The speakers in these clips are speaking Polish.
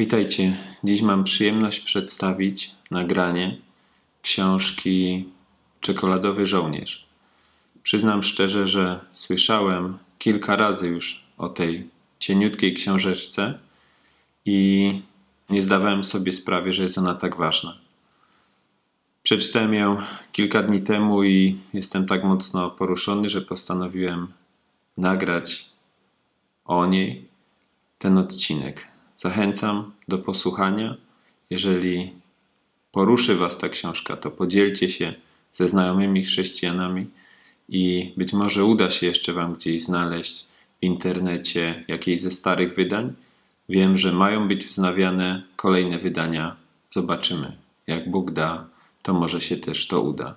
Witajcie. Dziś mam przyjemność przedstawić nagranie książki Czekoladowy Żołnierz. Przyznam szczerze, że słyszałem kilka razy już o tej cieniutkiej książeczce i nie zdawałem sobie sprawy, że jest ona tak ważna. Przeczytałem ją kilka dni temu i jestem tak mocno poruszony, że postanowiłem nagrać o niej ten odcinek. Zachęcam do posłuchania. Jeżeli poruszy Was ta książka, to podzielcie się ze znajomymi chrześcijanami i być może uda się jeszcze Wam gdzieś znaleźć w internecie jakieś ze starych wydań. Wiem, że mają być wznawiane kolejne wydania. Zobaczymy. Jak Bóg da, to może się też to uda.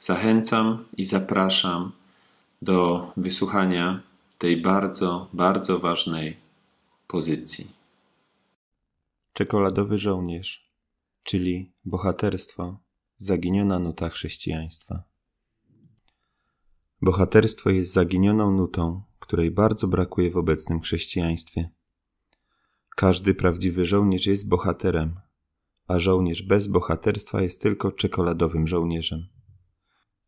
Zachęcam i zapraszam do wysłuchania tej bardzo, bardzo ważnej pozycji. Czekoladowy żołnierz, czyli bohaterstwo, zaginiona nuta chrześcijaństwa. Bohaterstwo jest zaginioną nutą, której bardzo brakuje w obecnym chrześcijaństwie. Każdy prawdziwy żołnierz jest bohaterem, a żołnierz bez bohaterstwa jest tylko czekoladowym żołnierzem.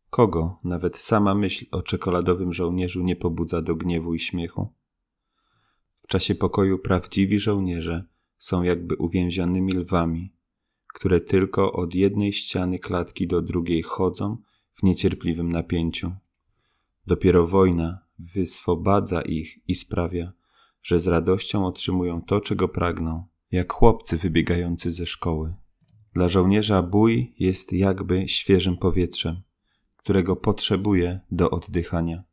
Kogo nawet sama myśl o czekoladowym żołnierzu nie pobudza do gniewu i śmiechu? W czasie pokoju prawdziwi żołnierze są jakby uwięzionymi lwami, które tylko od jednej ściany klatki do drugiej chodzą w niecierpliwym napięciu. Dopiero wojna wyswobadza ich i sprawia, że z radością otrzymują to, czego pragną, jak chłopcy wybiegający ze szkoły. Dla żołnierza bój jest jakby świeżym powietrzem, którego potrzebuje do oddychania.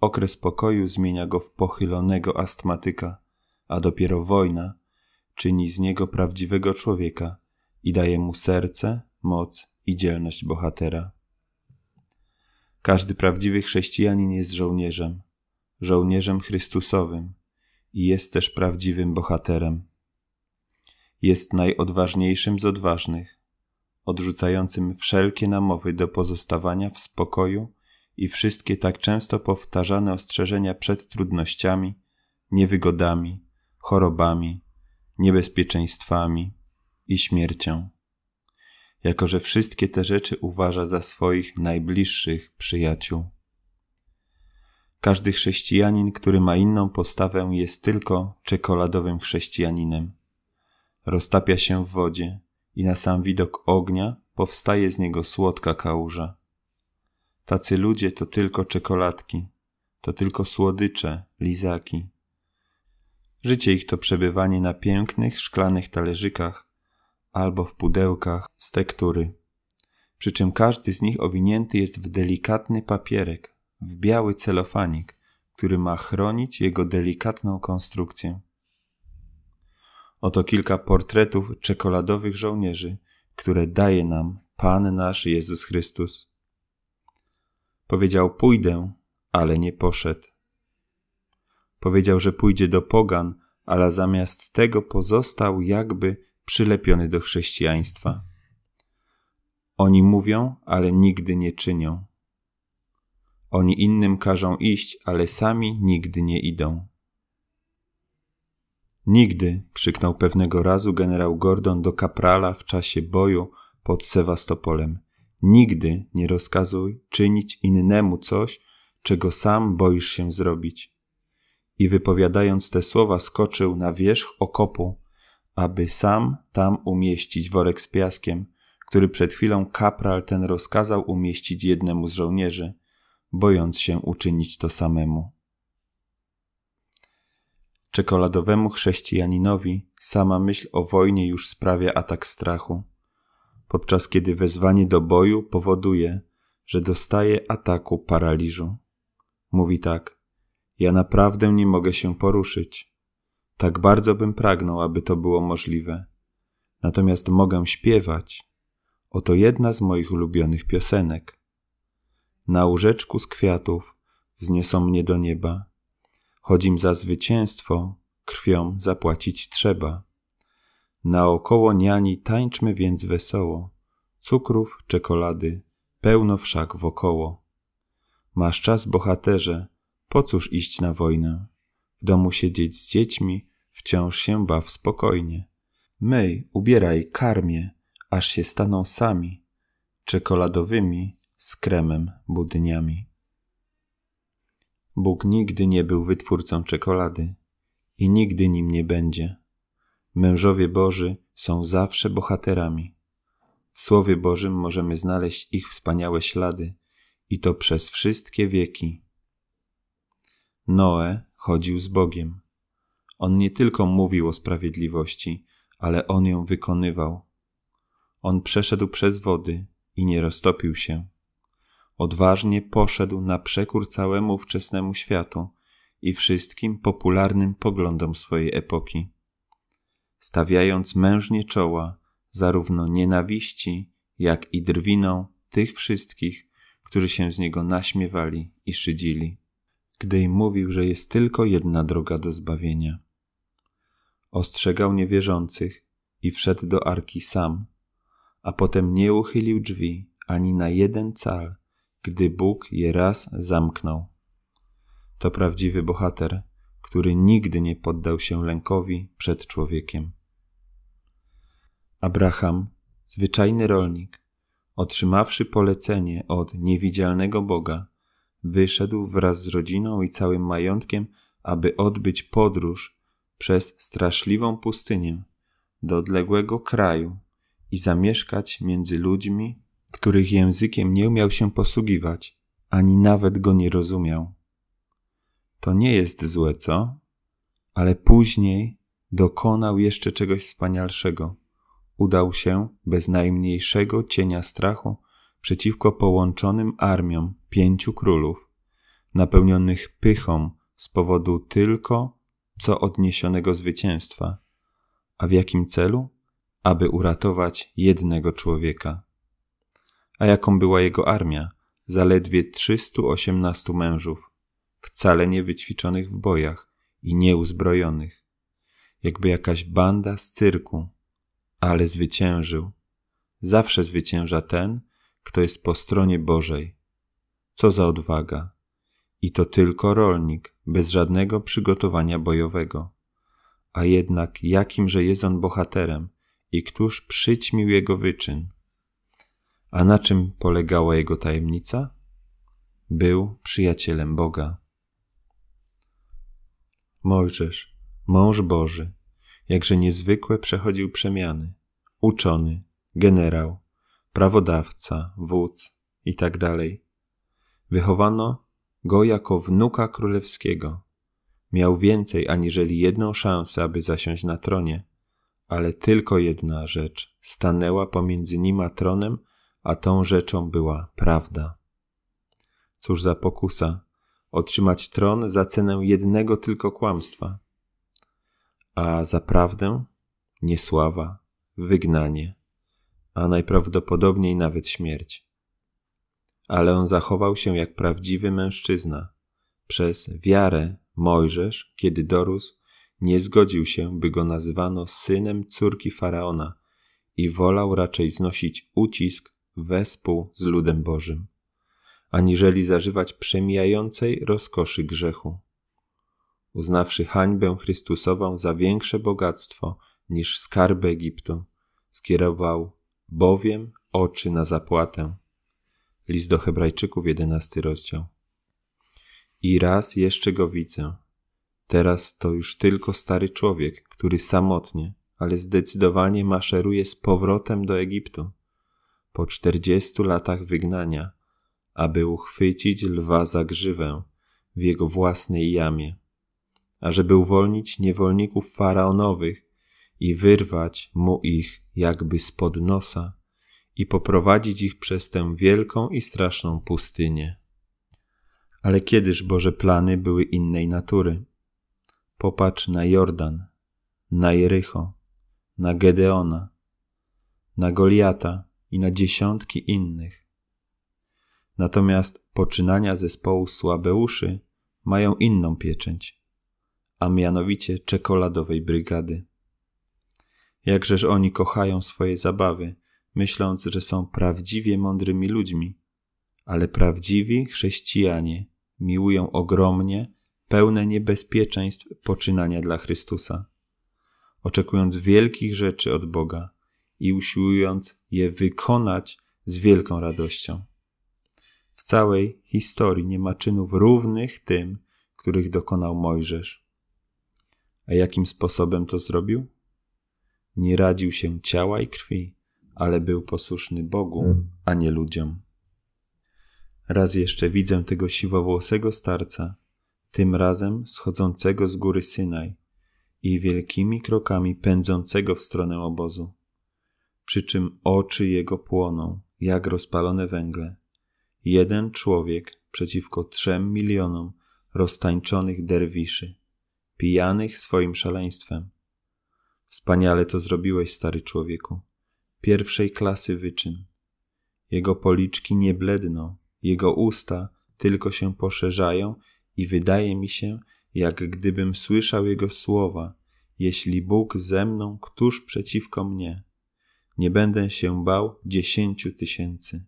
Okres pokoju zmienia go w pochylonego astmatyka, a dopiero wojna czyni z niego prawdziwego człowieka i daje mu serce, moc i dzielność bohatera. Każdy prawdziwy chrześcijanin jest żołnierzem, żołnierzem Chrystusowym i jest też prawdziwym bohaterem. Jest najodważniejszym z odważnych, odrzucającym wszelkie namowy do pozostawania w spokoju i wszystkie tak często powtarzane ostrzeżenia przed trudnościami, niewygodami, chorobami, niebezpieczeństwami i śmiercią, jako że wszystkie te rzeczy uważa za swoich najbliższych przyjaciół. Każdy chrześcijanin, który ma inną postawę, jest tylko czekoladowym chrześcijaninem. Roztapia się w wodzie i na sam widok ognia powstaje z niego słodka kałuża. Tacy ludzie to tylko czekoladki, to tylko słodycze, lizaki, Życie ich to przebywanie na pięknych, szklanych talerzykach albo w pudełkach z tektury. Przy czym każdy z nich owinięty jest w delikatny papierek, w biały celofanik, który ma chronić jego delikatną konstrukcję. Oto kilka portretów czekoladowych żołnierzy, które daje nam Pan nasz Jezus Chrystus. Powiedział: Pójdę, ale nie poszedł. Powiedział, że pójdzie do pogan, ale zamiast tego pozostał jakby przylepiony do chrześcijaństwa. Oni mówią, ale nigdy nie czynią. Oni innym każą iść, ale sami nigdy nie idą. Nigdy, krzyknął pewnego razu generał Gordon do kaprala w czasie boju pod Sewastopolem. Nigdy nie rozkazuj czynić innemu coś, czego sam boisz się zrobić i wypowiadając te słowa skoczył na wierzch okopu, aby sam tam umieścić worek z piaskiem, który przed chwilą kapral ten rozkazał umieścić jednemu z żołnierzy, bojąc się uczynić to samemu. Czekoladowemu chrześcijaninowi sama myśl o wojnie już sprawia atak strachu, podczas kiedy wezwanie do boju powoduje, że dostaje ataku paraliżu. Mówi tak: ja naprawdę nie mogę się poruszyć. Tak bardzo bym pragnął, aby to było możliwe. Natomiast mogę śpiewać. Oto jedna z moich ulubionych piosenek. Na łóżeczku z kwiatów wzniosą mnie do nieba. Chodzim za zwycięstwo, krwią zapłacić trzeba. Naokoło niani tańczmy więc wesoło, cukrów, czekolady, pełno wszak wokoło. Masz czas, bohaterze, po cóż iść na wojnę? W domu siedzieć z dziećmi, wciąż się baw spokojnie. Myj, ubieraj, karmię, aż się staną sami, czekoladowymi z kremem budyniami. Bóg nigdy nie był wytwórcą czekolady i nigdy nim nie będzie. Mężowie Boży są zawsze bohaterami. W Słowie Bożym możemy znaleźć ich wspaniałe ślady i to przez wszystkie wieki. Noe chodził z Bogiem. On nie tylko mówił o sprawiedliwości, ale on ją wykonywał. On przeszedł przez wody i nie roztopił się. Odważnie poszedł na przekór całemu wczesnemu światu i wszystkim popularnym poglądom swojej epoki, stawiając mężnie czoła zarówno nienawiści, jak i drwiną tych wszystkich, którzy się z niego naśmiewali i szydzili gdy im mówił, że jest tylko jedna droga do zbawienia. Ostrzegał niewierzących i wszedł do arki sam, a potem nie uchylił drzwi ani na jeden cal, gdy Bóg je raz zamknął. To prawdziwy bohater, który nigdy nie poddał się lękowi przed człowiekiem. Abraham, zwyczajny rolnik, otrzymawszy polecenie od niewidzialnego Boga, wyszedł wraz z rodziną i całym majątkiem, aby odbyć podróż przez straszliwą pustynię do odległego kraju i zamieszkać między ludźmi, których językiem nie umiał się posługiwać, ani nawet go nie rozumiał. To nie jest złe, co? Ale później dokonał jeszcze czegoś wspanialszego. Udał się bez najmniejszego cienia strachu przeciwko połączonym armiom pięciu królów, napełnionych pychą z powodu tylko co odniesionego zwycięstwa. A w jakim celu? Aby uratować jednego człowieka. A jaką była jego armia? Zaledwie 318 mężów, wcale nie wyćwiczonych w bojach i nieuzbrojonych, jakby jakaś banda z cyrku, ale zwyciężył. Zawsze zwycięża ten, kto jest po stronie Bożej. Co za odwaga! I to tylko rolnik, bez żadnego przygotowania bojowego. A jednak jakimże jest on bohaterem i któż przyćmił jego wyczyn? A na czym polegała jego tajemnica? Był przyjacielem Boga. Mojżesz, mąż Boży, jakże niezwykłe przechodził przemiany. Uczony, generał, prawodawca, wódz itd. Tak Wychowano go jako wnuka królewskiego. Miał więcej aniżeli jedną szansę, aby zasiąść na tronie, ale tylko jedna rzecz stanęła pomiędzy nim a tronem, a tą rzeczą była prawda. Cóż za pokusa otrzymać tron za cenę jednego tylko kłamstwa, a za prawdę niesława, wygnanie a najprawdopodobniej nawet śmierć. Ale on zachował się jak prawdziwy mężczyzna. Przez wiarę Mojżesz, kiedy dorósł, nie zgodził się, by go nazywano synem córki faraona i wolał raczej znosić ucisk wespół z ludem Bożym, aniżeli zażywać przemijającej rozkoszy grzechu. Uznawszy hańbę Chrystusową za większe bogactwo niż skarby Egiptu, skierował bowiem oczy na zapłatę. List do Hebrajczyków, jedenasty rozdział. I raz jeszcze go widzę. Teraz to już tylko stary człowiek, który samotnie, ale zdecydowanie maszeruje z powrotem do Egiptu. Po czterdziestu latach wygnania, aby uchwycić lwa za grzywę w jego własnej jamie. Ażeby uwolnić niewolników faraonowych i wyrwać mu ich jakby spod nosa i poprowadzić ich przez tę wielką i straszną pustynię. Ale kiedyż Boże plany były innej natury? Popatrz na Jordan, na Jericho, na Gedeona, na Goliata i na dziesiątki innych. Natomiast poczynania zespołu Słabeuszy mają inną pieczęć, a mianowicie czekoladowej brygady. Jakżeż oni kochają swoje zabawy, myśląc, że są prawdziwie mądrymi ludźmi. Ale prawdziwi chrześcijanie miłują ogromnie, pełne niebezpieczeństw poczynania dla Chrystusa, oczekując wielkich rzeczy od Boga i usiłując je wykonać z wielką radością. W całej historii nie ma czynów równych tym, których dokonał Mojżesz. A jakim sposobem to zrobił? nie radził się ciała i krwi, ale był posłuszny Bogu, hmm. a nie ludziom. Raz jeszcze widzę tego siwowłosego starca, tym razem schodzącego z góry Synaj i wielkimi krokami pędzącego w stronę obozu. Przy czym oczy jego płoną, jak rozpalone węgle. Jeden człowiek przeciwko trzem milionom roztańczonych derwiszy, pijanych swoim szaleństwem, Wspaniale to zrobiłeś, stary człowieku. Pierwszej klasy wyczyn. Jego policzki nie bledną, jego usta tylko się poszerzają i wydaje mi się, jak gdybym słyszał jego słowa: Jeśli Bóg ze mną, któż przeciwko mnie? Nie będę się bał dziesięciu tysięcy.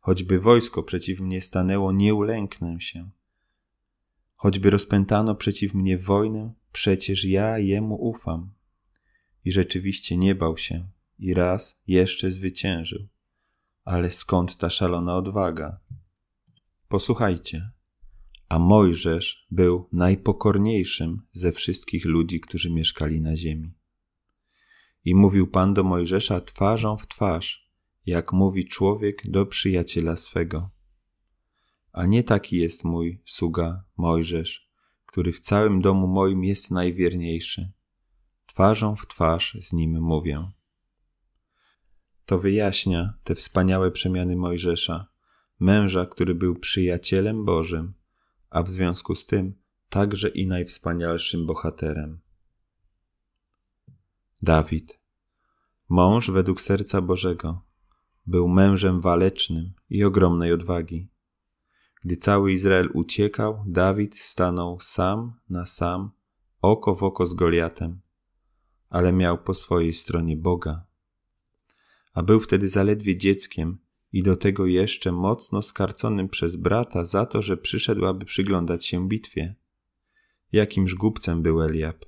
Choćby wojsko przeciw mnie stanęło, nie ulęknę się. Choćby rozpętano przeciw mnie wojnę, Przecież ja jemu ufam. I rzeczywiście nie bał się i raz jeszcze zwyciężył. Ale skąd ta szalona odwaga? Posłuchajcie. A Mojżesz był najpokorniejszym ze wszystkich ludzi, którzy mieszkali na ziemi. I mówił Pan do Mojżesza twarzą w twarz, jak mówi człowiek do przyjaciela swego. A nie taki jest mój sługa Mojżesz, który w całym domu moim jest najwierniejszy. Twarzą w twarz z nim mówię. To wyjaśnia te wspaniałe przemiany Mojżesza, męża, który był przyjacielem Bożym, a w związku z tym także i najwspanialszym bohaterem. Dawid, mąż według serca Bożego, był mężem walecznym i ogromnej odwagi. Gdy cały Izrael uciekał, Dawid stanął sam na sam, oko w oko z Goliatem, ale miał po swojej stronie Boga. A był wtedy zaledwie dzieckiem i do tego jeszcze mocno skarconym przez brata za to, że przyszedł, aby przyglądać się bitwie. Jakimż głupcem był Eliab.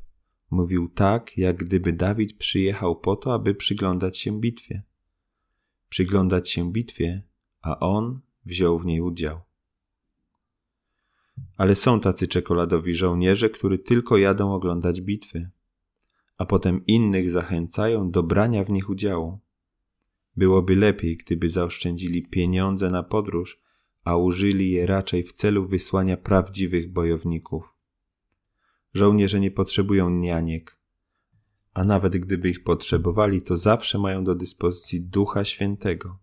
Mówił tak, jak gdyby Dawid przyjechał po to, aby przyglądać się bitwie. Przyglądać się bitwie, a on wziął w niej udział ale są tacy czekoladowi żołnierze, którzy tylko jadą oglądać bitwy, a potem innych zachęcają do brania w nich udziału. Byłoby lepiej, gdyby zaoszczędzili pieniądze na podróż, a użyli je raczej w celu wysłania prawdziwych bojowników. Żołnierze nie potrzebują nianiek, a nawet gdyby ich potrzebowali, to zawsze mają do dyspozycji Ducha Świętego,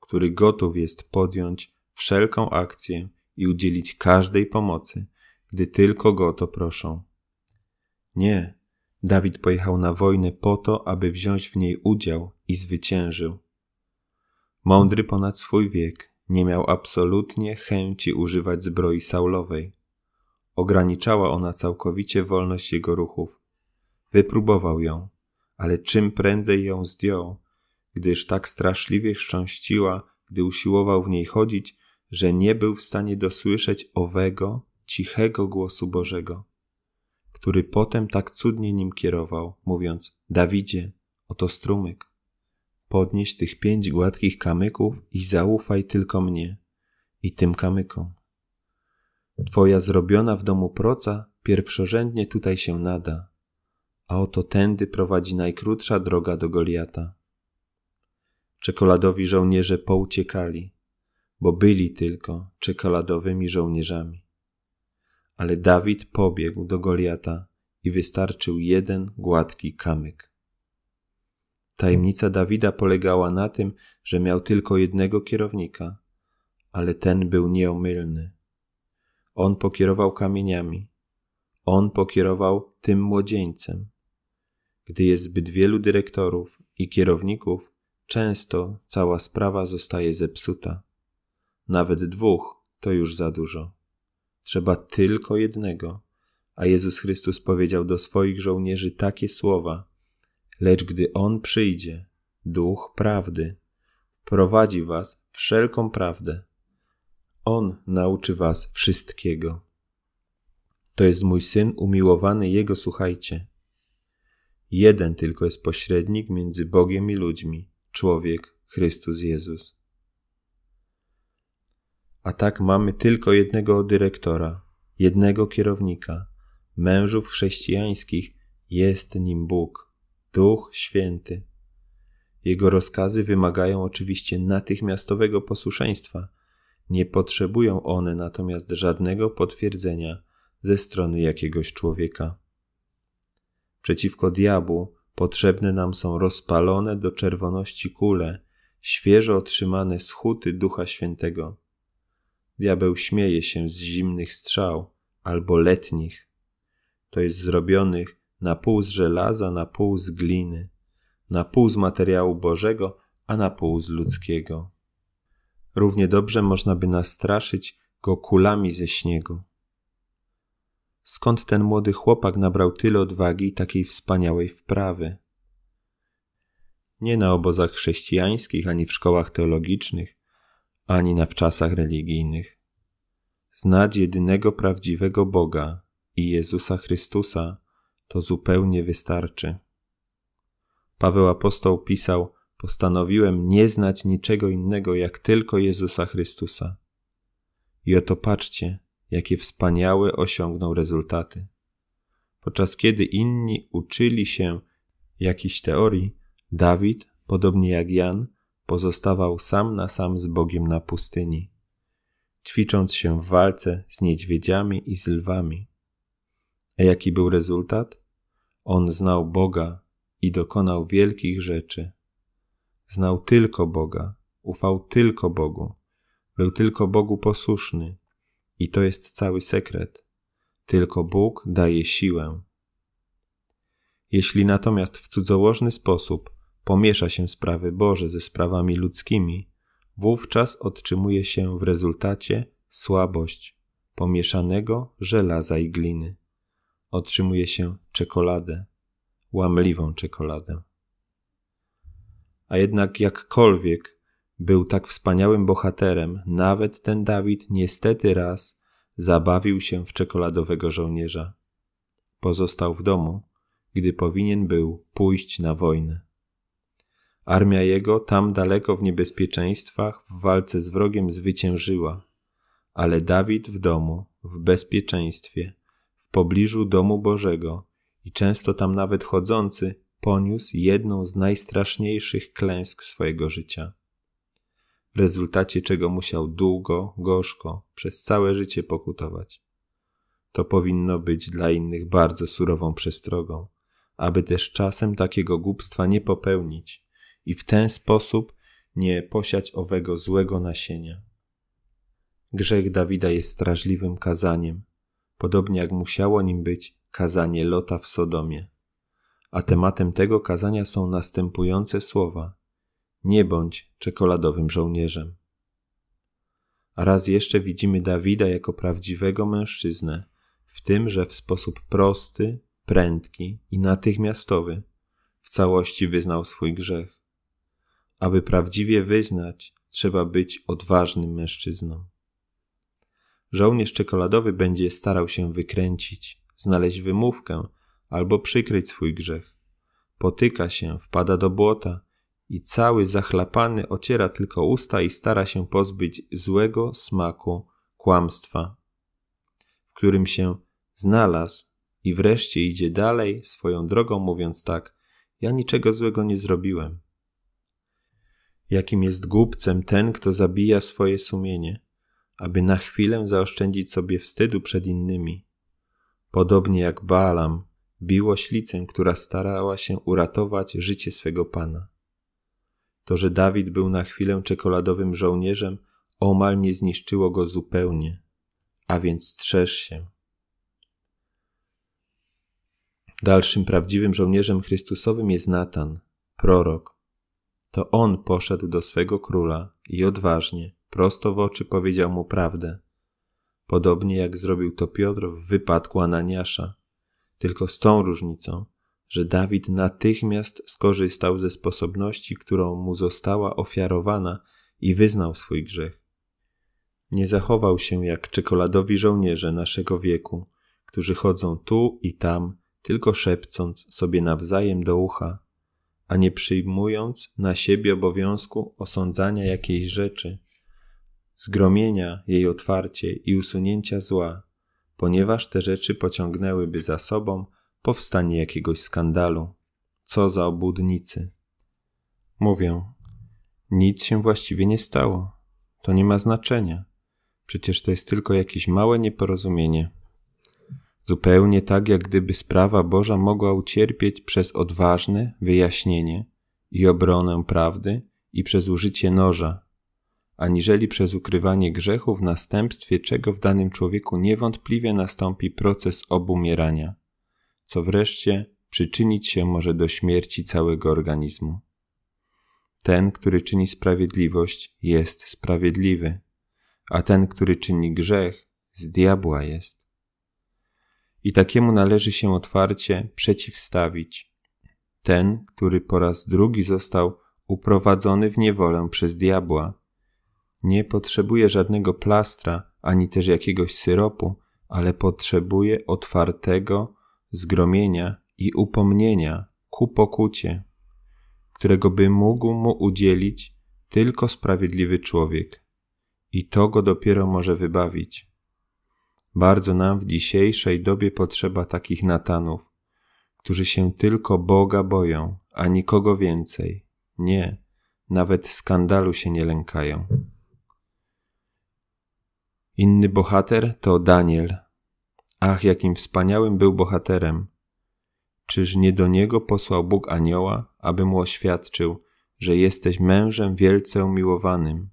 który gotów jest podjąć wszelką akcję, i udzielić każdej pomocy, gdy tylko go o to proszą. Nie, Dawid pojechał na wojnę po to, aby wziąć w niej udział i zwyciężył. Mądry ponad swój wiek, nie miał absolutnie chęci używać zbroi saulowej. Ograniczała ona całkowicie wolność jego ruchów. Wypróbował ją, ale czym prędzej ją zdjął, gdyż tak straszliwie szczęściła, gdy usiłował w niej chodzić, że nie był w stanie dosłyszeć owego cichego głosu Bożego, który potem tak cudnie nim kierował, mówiąc: Dawidzie, oto strumyk. Podnieś tych pięć gładkich kamyków i zaufaj tylko mnie i tym kamykom. Twoja zrobiona w domu proca pierwszorzędnie tutaj się nada, a oto tędy prowadzi najkrótsza droga do Goliata. Czekoladowi żołnierze pouciekali, bo byli tylko czekoladowymi żołnierzami. Ale Dawid pobiegł do Goliata i wystarczył jeden gładki kamyk. Tajemnica Dawida polegała na tym, że miał tylko jednego kierownika, ale ten był nieomylny. On pokierował kamieniami, on pokierował tym młodzieńcem. Gdy jest zbyt wielu dyrektorów i kierowników, często cała sprawa zostaje zepsuta. Nawet dwóch to już za dużo. Trzeba tylko jednego. A Jezus Chrystus powiedział do swoich żołnierzy takie słowa: Lecz gdy On przyjdzie, Duch Prawdy, wprowadzi Was wszelką prawdę. On nauczy Was wszystkiego. To jest mój syn umiłowany, jego słuchajcie. Jeden tylko jest pośrednik między Bogiem i ludźmi człowiek Chrystus Jezus. A tak mamy tylko jednego dyrektora, jednego kierownika, mężów chrześcijańskich, jest nim Bóg, Duch Święty. Jego rozkazy wymagają oczywiście natychmiastowego posłuszeństwa. Nie potrzebują one natomiast żadnego potwierdzenia ze strony jakiegoś człowieka. Przeciwko diabłu potrzebne nam są rozpalone do czerwoności kule, świeżo otrzymane schuty Ducha Świętego. Diabeł śmieje się z zimnych strzał albo letnich, to jest zrobionych na pół z żelaza, na pół z gliny, na pół z materiału Bożego, a na pół z ludzkiego. Równie dobrze można by nastraszyć go kulami ze śniegu. Skąd ten młody chłopak nabrał tyle odwagi i takiej wspaniałej wprawy? Nie na obozach chrześcijańskich ani w szkołach teologicznych, ani na wczasach religijnych. Znać jedynego prawdziwego Boga i Jezusa Chrystusa to zupełnie wystarczy. Paweł apostoł pisał: Postanowiłem nie znać niczego innego jak tylko Jezusa Chrystusa. I oto patrzcie, jakie wspaniałe osiągnął rezultaty. Podczas kiedy inni uczyli się jakichś teorii, Dawid, podobnie jak Jan, pozostawał sam na sam z Bogiem na pustyni, ćwicząc się w walce z niedźwiedziami i z lwami. A jaki był rezultat? On znał Boga i dokonał wielkich rzeczy. Znał tylko Boga, ufał tylko Bogu, był tylko Bogu posłuszny. I to jest cały sekret. Tylko Bóg daje siłę. Jeśli natomiast w cudzołożny sposób pomiesza się sprawy Boże ze sprawami ludzkimi, wówczas otrzymuje się w rezultacie słabość pomieszanego żelaza i gliny. Otrzymuje się czekoladę, łamliwą czekoladę. A jednak jakkolwiek był tak wspaniałym bohaterem, nawet ten Dawid niestety raz zabawił się w czekoladowego żołnierza. Pozostał w domu, gdy powinien był pójść na wojnę. Armia jego tam daleko w niebezpieczeństwach w walce z wrogiem zwyciężyła. Ale Dawid w domu, w bezpieczeństwie, w pobliżu domu Bożego i często tam nawet chodzący, poniósł jedną z najstraszniejszych klęsk swojego życia. W rezultacie czego musiał długo, gorzko, przez całe życie pokutować. To powinno być dla innych bardzo surową przestrogą, aby też czasem takiego głupstwa nie popełnić i w ten sposób nie posiać owego złego nasienia. Grzech Dawida jest strażliwym kazaniem, podobnie jak musiało nim być kazanie Lota w Sodomie. A tematem tego kazania są następujące słowa: Nie bądź czekoladowym żołnierzem. A raz jeszcze widzimy Dawida jako prawdziwego mężczyznę, w tym, że w sposób prosty, prędki i natychmiastowy w całości wyznał swój grzech. Aby prawdziwie wyznać, trzeba być odważnym mężczyzną. Żołnierz czekoladowy będzie starał się wykręcić, znaleźć wymówkę albo przykryć swój grzech. Potyka się, wpada do błota i cały zachlapany ociera tylko usta i stara się pozbyć złego smaku kłamstwa, w którym się znalazł i wreszcie idzie dalej swoją drogą mówiąc tak, ja niczego złego nie zrobiłem jakim jest głupcem ten, kto zabija swoje sumienie, aby na chwilę zaoszczędzić sobie wstydu przed innymi. Podobnie jak Balam, biło ślicę, która starała się uratować życie swego pana. To, że Dawid był na chwilę czekoladowym żołnierzem, omal nie zniszczyło go zupełnie, a więc strzeż się. Dalszym prawdziwym żołnierzem Chrystusowym jest Natan, prorok, to on poszedł do swego króla i odważnie, prosto w oczy powiedział mu prawdę. Podobnie jak zrobił to Piotr w wypadku Ananiasza, tylko z tą różnicą, że Dawid natychmiast skorzystał ze sposobności, którą mu została ofiarowana i wyznał swój grzech. Nie zachował się jak czekoladowi żołnierze naszego wieku, którzy chodzą tu i tam, tylko szepcąc sobie nawzajem do ucha a nie przyjmując na siebie obowiązku osądzania jakiejś rzeczy, zgromienia jej otwarcie i usunięcia zła, ponieważ te rzeczy pociągnęłyby za sobą powstanie jakiegoś skandalu. Co za obłudnicy. Mówię, nic się właściwie nie stało. To nie ma znaczenia. Przecież to jest tylko jakieś małe nieporozumienie zupełnie tak, jak gdyby sprawa Boża mogła ucierpieć przez odważne wyjaśnienie i obronę prawdy i przez użycie noża, aniżeli przez ukrywanie grzechu, w następstwie czego w danym człowieku niewątpliwie nastąpi proces obumierania, co wreszcie przyczynić się może do śmierci całego organizmu. Ten, który czyni sprawiedliwość, jest sprawiedliwy, a ten, który czyni grzech, z diabła jest i takiemu należy się otwarcie przeciwstawić. Ten, który po raz drugi został uprowadzony w niewolę przez diabła, nie potrzebuje żadnego plastra ani też jakiegoś syropu, ale potrzebuje otwartego zgromienia i upomnienia ku pokucie, którego by mógł mu udzielić tylko sprawiedliwy człowiek. I to go dopiero może wybawić. Bardzo nam w dzisiejszej dobie potrzeba takich natanów, którzy się tylko Boga boją, a nikogo więcej. Nie, nawet skandalu się nie lękają. Inny bohater to Daniel. Ach, jakim wspaniałym był bohaterem. Czyż nie do niego posłał Bóg anioła, aby mu oświadczył, że jesteś mężem wielce umiłowanym?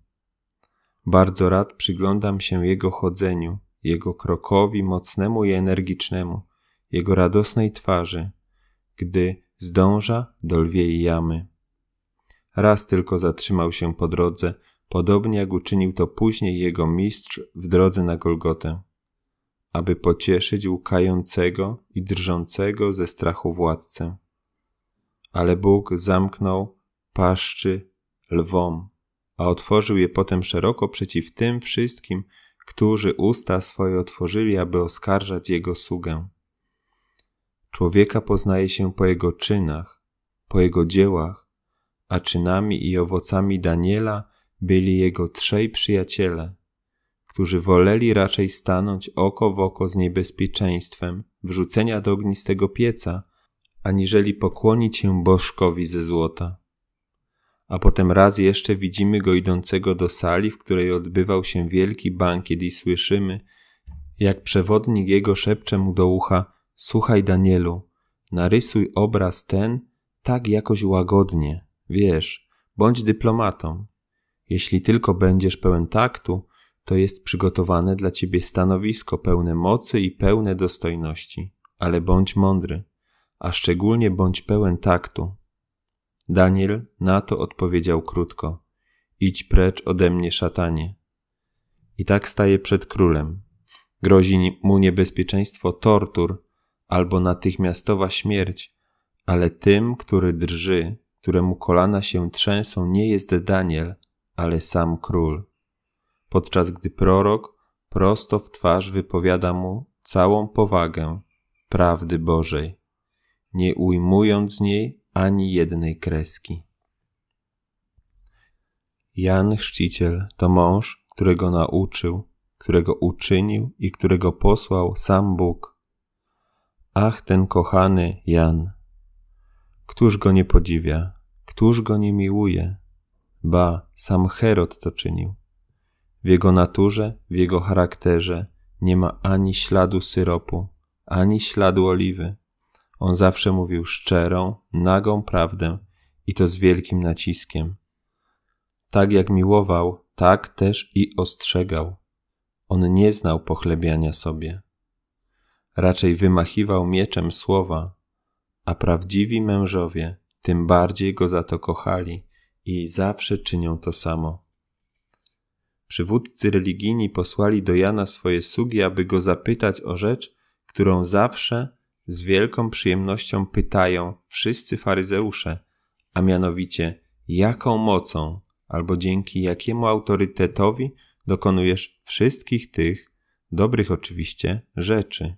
Bardzo rad przyglądam się jego chodzeniu jego krokowi mocnemu i energicznemu, jego radosnej twarzy, gdy zdąża do lwiej jamy. Raz tylko zatrzymał się po drodze, podobnie jak uczynił to później jego mistrz w drodze na Golgotę, aby pocieszyć łkającego i drżącego ze strachu władcę. Ale Bóg zamknął paszczy lwom, a otworzył je potem szeroko przeciw tym wszystkim, którzy usta swoje otworzyli, aby oskarżać jego sługę. Człowieka poznaje się po jego czynach, po jego dziełach, a czynami i owocami Daniela byli jego trzej przyjaciele, którzy woleli raczej stanąć oko w oko z niebezpieczeństwem wrzucenia do ognistego pieca, aniżeli pokłonić się bożkowi ze złota a potem raz jeszcze widzimy go idącego do sali, w której odbywał się wielki bankiet i słyszymy, jak przewodnik jego szepcze mu do ucha: Słuchaj, Danielu, narysuj obraz ten tak jakoś łagodnie. Wiesz, bądź dyplomatą. Jeśli tylko będziesz pełen taktu, to jest przygotowane dla ciebie stanowisko pełne mocy i pełne dostojności. Ale bądź mądry, a szczególnie bądź pełen taktu, Daniel na to odpowiedział krótko: Idź precz ode mnie, szatanie. I tak staje przed królem. Grozi mu niebezpieczeństwo tortur albo natychmiastowa śmierć, ale tym, który drży, któremu kolana się trzęsą, nie jest Daniel, ale sam król. Podczas gdy prorok prosto w twarz wypowiada mu całą powagę prawdy Bożej, nie ujmując niej ani jednej kreski. Jan Chrzciciel to mąż, którego nauczył, którego uczynił i którego posłał sam Bóg. Ach, ten kochany Jan! Któż go nie podziwia, któż go nie miłuje? Ba, sam Herod to czynił. W jego naturze, w jego charakterze nie ma ani śladu syropu, ani śladu oliwy. On zawsze mówił szczerą, nagą prawdę i to z wielkim naciskiem. Tak jak miłował, tak też i ostrzegał. On nie znał pochlebiania sobie. Raczej wymachiwał mieczem słowa, a prawdziwi mężowie tym bardziej go za to kochali i zawsze czynią to samo. Przywódcy religijni posłali do Jana swoje sługi, aby go zapytać o rzecz, którą zawsze z wielką przyjemnością pytają wszyscy faryzeusze, a mianowicie jaką mocą albo dzięki jakiemu autorytetowi dokonujesz wszystkich tych, dobrych oczywiście, rzeczy.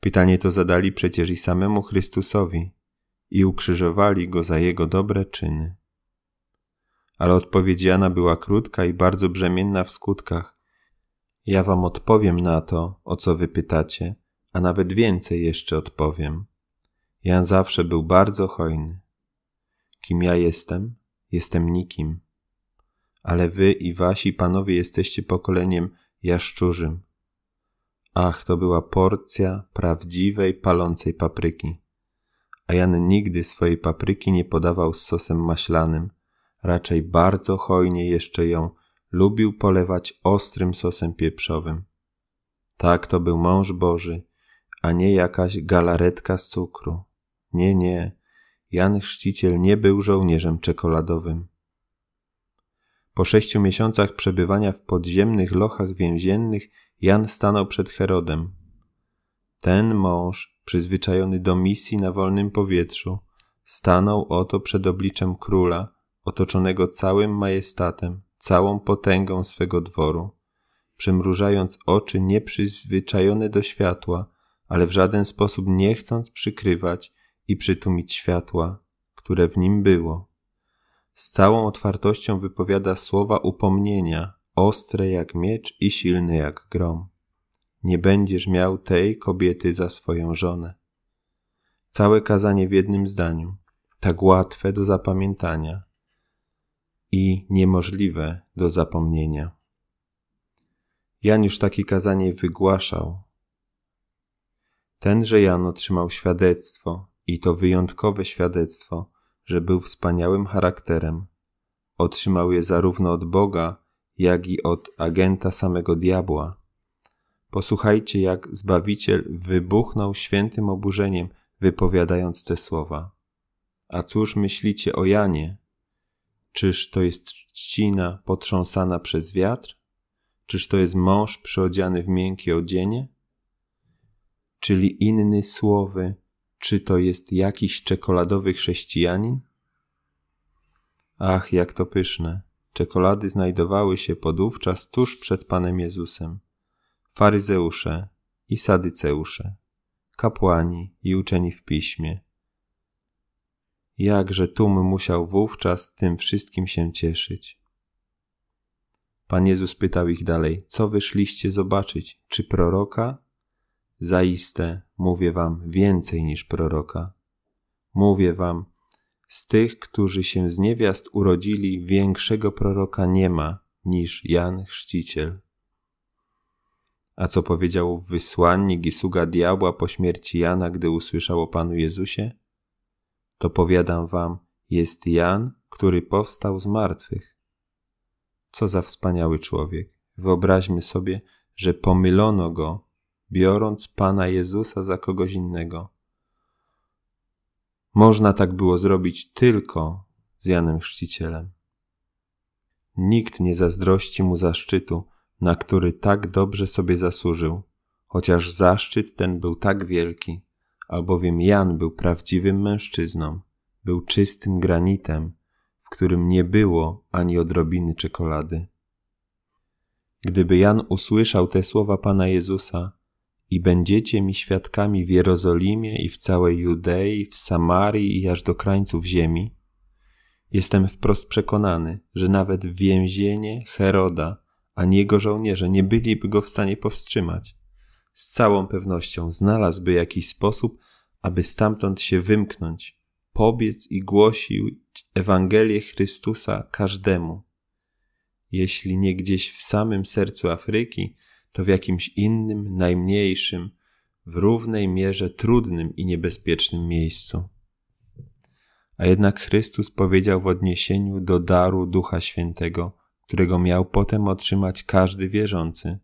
Pytanie to zadali przecież i samemu Chrystusowi i ukrzyżowali go za jego dobre czyny. Ale odpowiedź Jana była krótka i bardzo brzemienna w skutkach. Ja wam odpowiem na to, o co wy pytacie – a nawet więcej jeszcze odpowiem. Jan zawsze był bardzo hojny. Kim ja jestem? Jestem nikim. Ale wy i wasi panowie jesteście pokoleniem jaszczurzym. Ach, to była porcja prawdziwej, palącej papryki. A Jan nigdy swojej papryki nie podawał z sosem maślanym. Raczej bardzo hojnie jeszcze ją lubił polewać ostrym sosem pieprzowym. Tak to był mąż Boży, a nie jakaś galaretka z cukru. Nie, nie, Jan Chrzciciel nie był żołnierzem czekoladowym. Po sześciu miesiącach przebywania w podziemnych lochach więziennych, Jan stanął przed Herodem. Ten mąż, przyzwyczajony do misji na wolnym powietrzu, stanął oto przed obliczem króla, otoczonego całym majestatem, całą potęgą swego dworu. Przymrużając oczy nieprzyzwyczajone do światła, ale w żaden sposób nie chcąc przykrywać i przytumić światła, które w nim było. Z całą otwartością wypowiada słowa upomnienia, ostre jak miecz i silny jak grom. Nie będziesz miał tej kobiety za swoją żonę. Całe kazanie w jednym zdaniu, tak łatwe do zapamiętania i niemożliwe do zapomnienia. Jan już takie kazanie wygłaszał, Tenże Jan otrzymał świadectwo, i to wyjątkowe świadectwo, że był wspaniałym charakterem. Otrzymał je zarówno od Boga, jak i od agenta samego diabła. Posłuchajcie, jak Zbawiciel wybuchnął świętym oburzeniem, wypowiadając te słowa. A cóż myślicie o Janie? Czyż to jest trzcina potrząsana przez wiatr? Czyż to jest mąż przyodziany w miękkie odzienie? Czyli inny słowy, czy to jest jakiś czekoladowy chrześcijanin? Ach, jak to pyszne! Czekolady znajdowały się podówczas tuż przed Panem Jezusem. Faryzeusze i sadyceusze, kapłani i uczeni w piśmie. Jakże Tum musiał wówczas tym wszystkim się cieszyć. Pan Jezus pytał ich dalej, co wyszliście zobaczyć, czy proroka? Zaiste mówię wam więcej niż proroka. Mówię wam, z tych, którzy się z niewiast urodzili, większego proroka nie ma niż Jan Chrzciciel. A co powiedział wysłannik i sługa diabła po śmierci Jana, gdy usłyszał o Panu Jezusie? To powiadam wam, jest Jan, który powstał z martwych. Co za wspaniały człowiek. Wyobraźmy sobie, że pomylono go biorąc Pana Jezusa za kogoś innego. Można tak było zrobić tylko z Janem Chrzcicielem. Nikt nie zazdrości mu zaszczytu, na który tak dobrze sobie zasłużył, chociaż zaszczyt ten był tak wielki, albowiem Jan był prawdziwym mężczyzną, był czystym granitem, w którym nie było ani odrobiny czekolady. Gdyby Jan usłyszał te słowa Pana Jezusa, i będziecie mi świadkami w Jerozolimie i w całej Judei, w Samarii i aż do krańców ziemi. Jestem wprost przekonany, że nawet więzienie Heroda, ani jego żołnierze nie byliby go w stanie powstrzymać. Z całą pewnością znalazłby jakiś sposób, aby stamtąd się wymknąć, pobiec i głosił Ewangelię Chrystusa każdemu. Jeśli nie gdzieś w samym sercu Afryki, to w jakimś innym, najmniejszym, w równej mierze trudnym i niebezpiecznym miejscu. A jednak Chrystus powiedział w odniesieniu do daru Ducha Świętego, którego miał potem otrzymać każdy wierzący,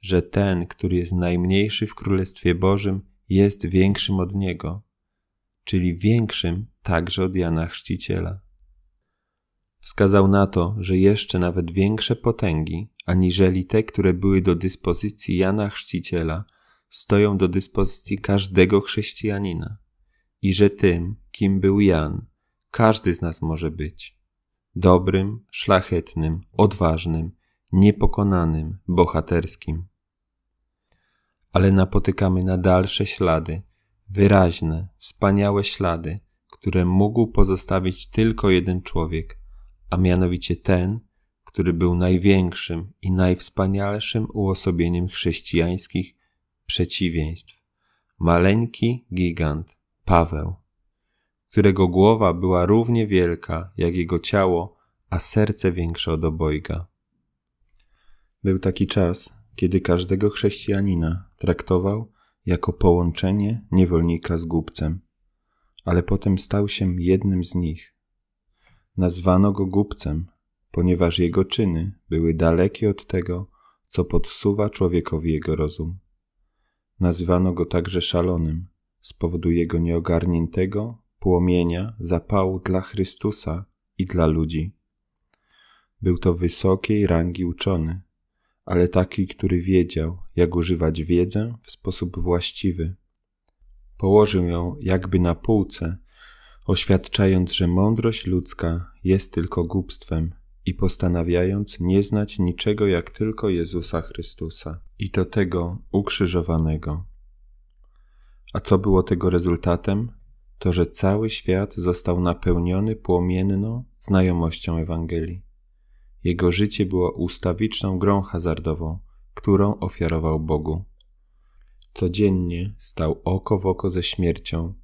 że ten, który jest najmniejszy w Królestwie Bożym, jest większym od niego, czyli większym także od Jana Chrzciciela. Wskazał na to, że jeszcze nawet większe potęgi, aniżeli te, które były do dyspozycji Jana Chrzciciela, stoją do dyspozycji każdego chrześcijanina. I że tym, kim był Jan, każdy z nas może być. Dobrym, szlachetnym, odważnym, niepokonanym, bohaterskim. Ale napotykamy na dalsze ślady, wyraźne, wspaniałe ślady, które mógł pozostawić tylko jeden człowiek, a mianowicie ten, który był największym i najwspanialszym uosobieniem chrześcijańskich przeciwieństw. Maleńki gigant Paweł, którego głowa była równie wielka jak jego ciało, a serce większe od obojga. Był taki czas, kiedy każdego chrześcijanina traktował jako połączenie niewolnika z głupcem, ale potem stał się jednym z nich. Nazwano go głupcem, ponieważ jego czyny były dalekie od tego, co podsuwa człowiekowi jego rozum. Nazywano go także szalonym z powodu jego nieogarniętego płomienia zapału dla Chrystusa i dla ludzi. Był to wysokiej rangi uczony, ale taki, który wiedział, jak używać wiedzę w sposób właściwy. Położył ją jakby na półce, oświadczając, że mądrość ludzka jest tylko głupstwem, i postanawiając nie znać niczego jak tylko Jezusa Chrystusa i to tego ukrzyżowanego. A co było tego rezultatem? To, że cały świat został napełniony płomienną znajomością Ewangelii. Jego życie było ustawiczną grą hazardową, którą ofiarował Bogu. Codziennie stał oko w oko ze śmiercią,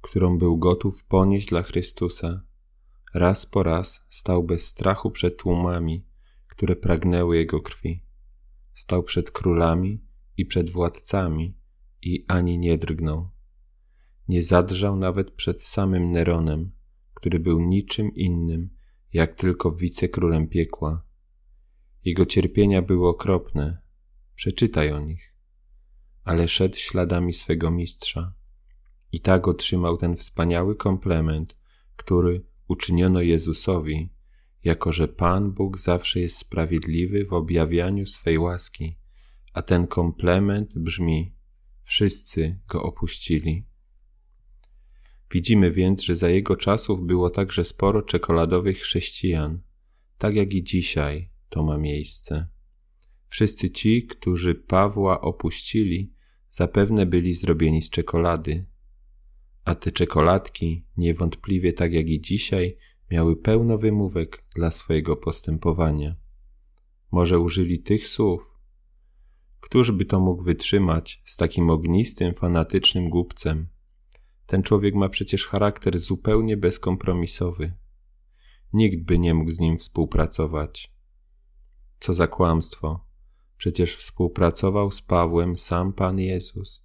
którą był gotów ponieść dla Chrystusa Raz po raz stał bez strachu przed tłumami, które pragnęły jego krwi. Stał przed królami i przed władcami i ani nie drgnął. Nie zadrżał nawet przed samym Neronem, który był niczym innym, jak tylko wicekrólem piekła. Jego cierpienia były okropne, przeczytaj o nich. Ale szedł śladami swego mistrza. I tak otrzymał ten wspaniały komplement, który uczyniono Jezusowi, jako że Pan Bóg zawsze jest sprawiedliwy w objawianiu swej łaski, a ten komplement brzmi: Wszyscy go opuścili. Widzimy więc, że za jego czasów było także sporo czekoladowych chrześcijan, tak jak i dzisiaj to ma miejsce. Wszyscy ci, którzy Pawła opuścili, zapewne byli zrobieni z czekolady, a te czekoladki, niewątpliwie tak jak i dzisiaj, miały pełno wymówek dla swojego postępowania. Może użyli tych słów. Któż by to mógł wytrzymać z takim ognistym, fanatycznym głupcem? Ten człowiek ma przecież charakter zupełnie bezkompromisowy. Nikt by nie mógł z nim współpracować. Co za kłamstwo. Przecież współpracował z Pawłem sam Pan Jezus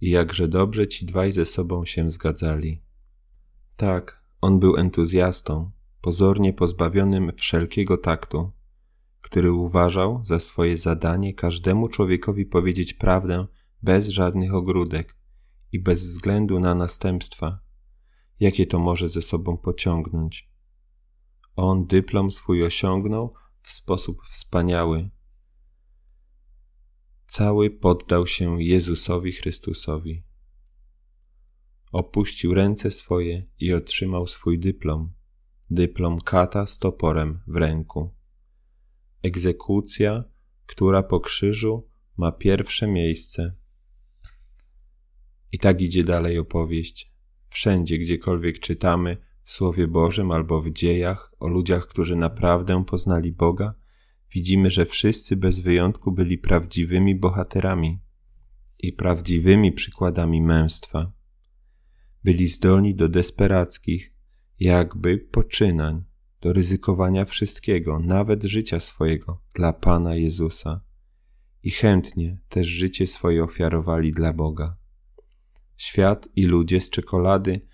i jakże dobrze ci dwaj ze sobą się zgadzali. Tak, on był entuzjastą, pozornie pozbawionym wszelkiego taktu, który uważał za swoje zadanie każdemu człowiekowi powiedzieć prawdę bez żadnych ogródek i bez względu na następstwa, jakie to może ze sobą pociągnąć. On dyplom swój osiągnął w sposób wspaniały, cały poddał się Jezusowi Chrystusowi. Opuścił ręce swoje i otrzymał swój dyplom, dyplom kata z toporem w ręku. Egzekucja, która po krzyżu ma pierwsze miejsce. I tak idzie dalej opowieść. Wszędzie, gdziekolwiek czytamy, w Słowie Bożym albo w dziejach o ludziach, którzy naprawdę poznali Boga, widzimy, że wszyscy bez wyjątku byli prawdziwymi bohaterami i prawdziwymi przykładami męstwa. Byli zdolni do desperackich, jakby poczynań, do ryzykowania wszystkiego, nawet życia swojego, dla Pana Jezusa i chętnie też życie swoje ofiarowali dla Boga. Świat i ludzie z czekolady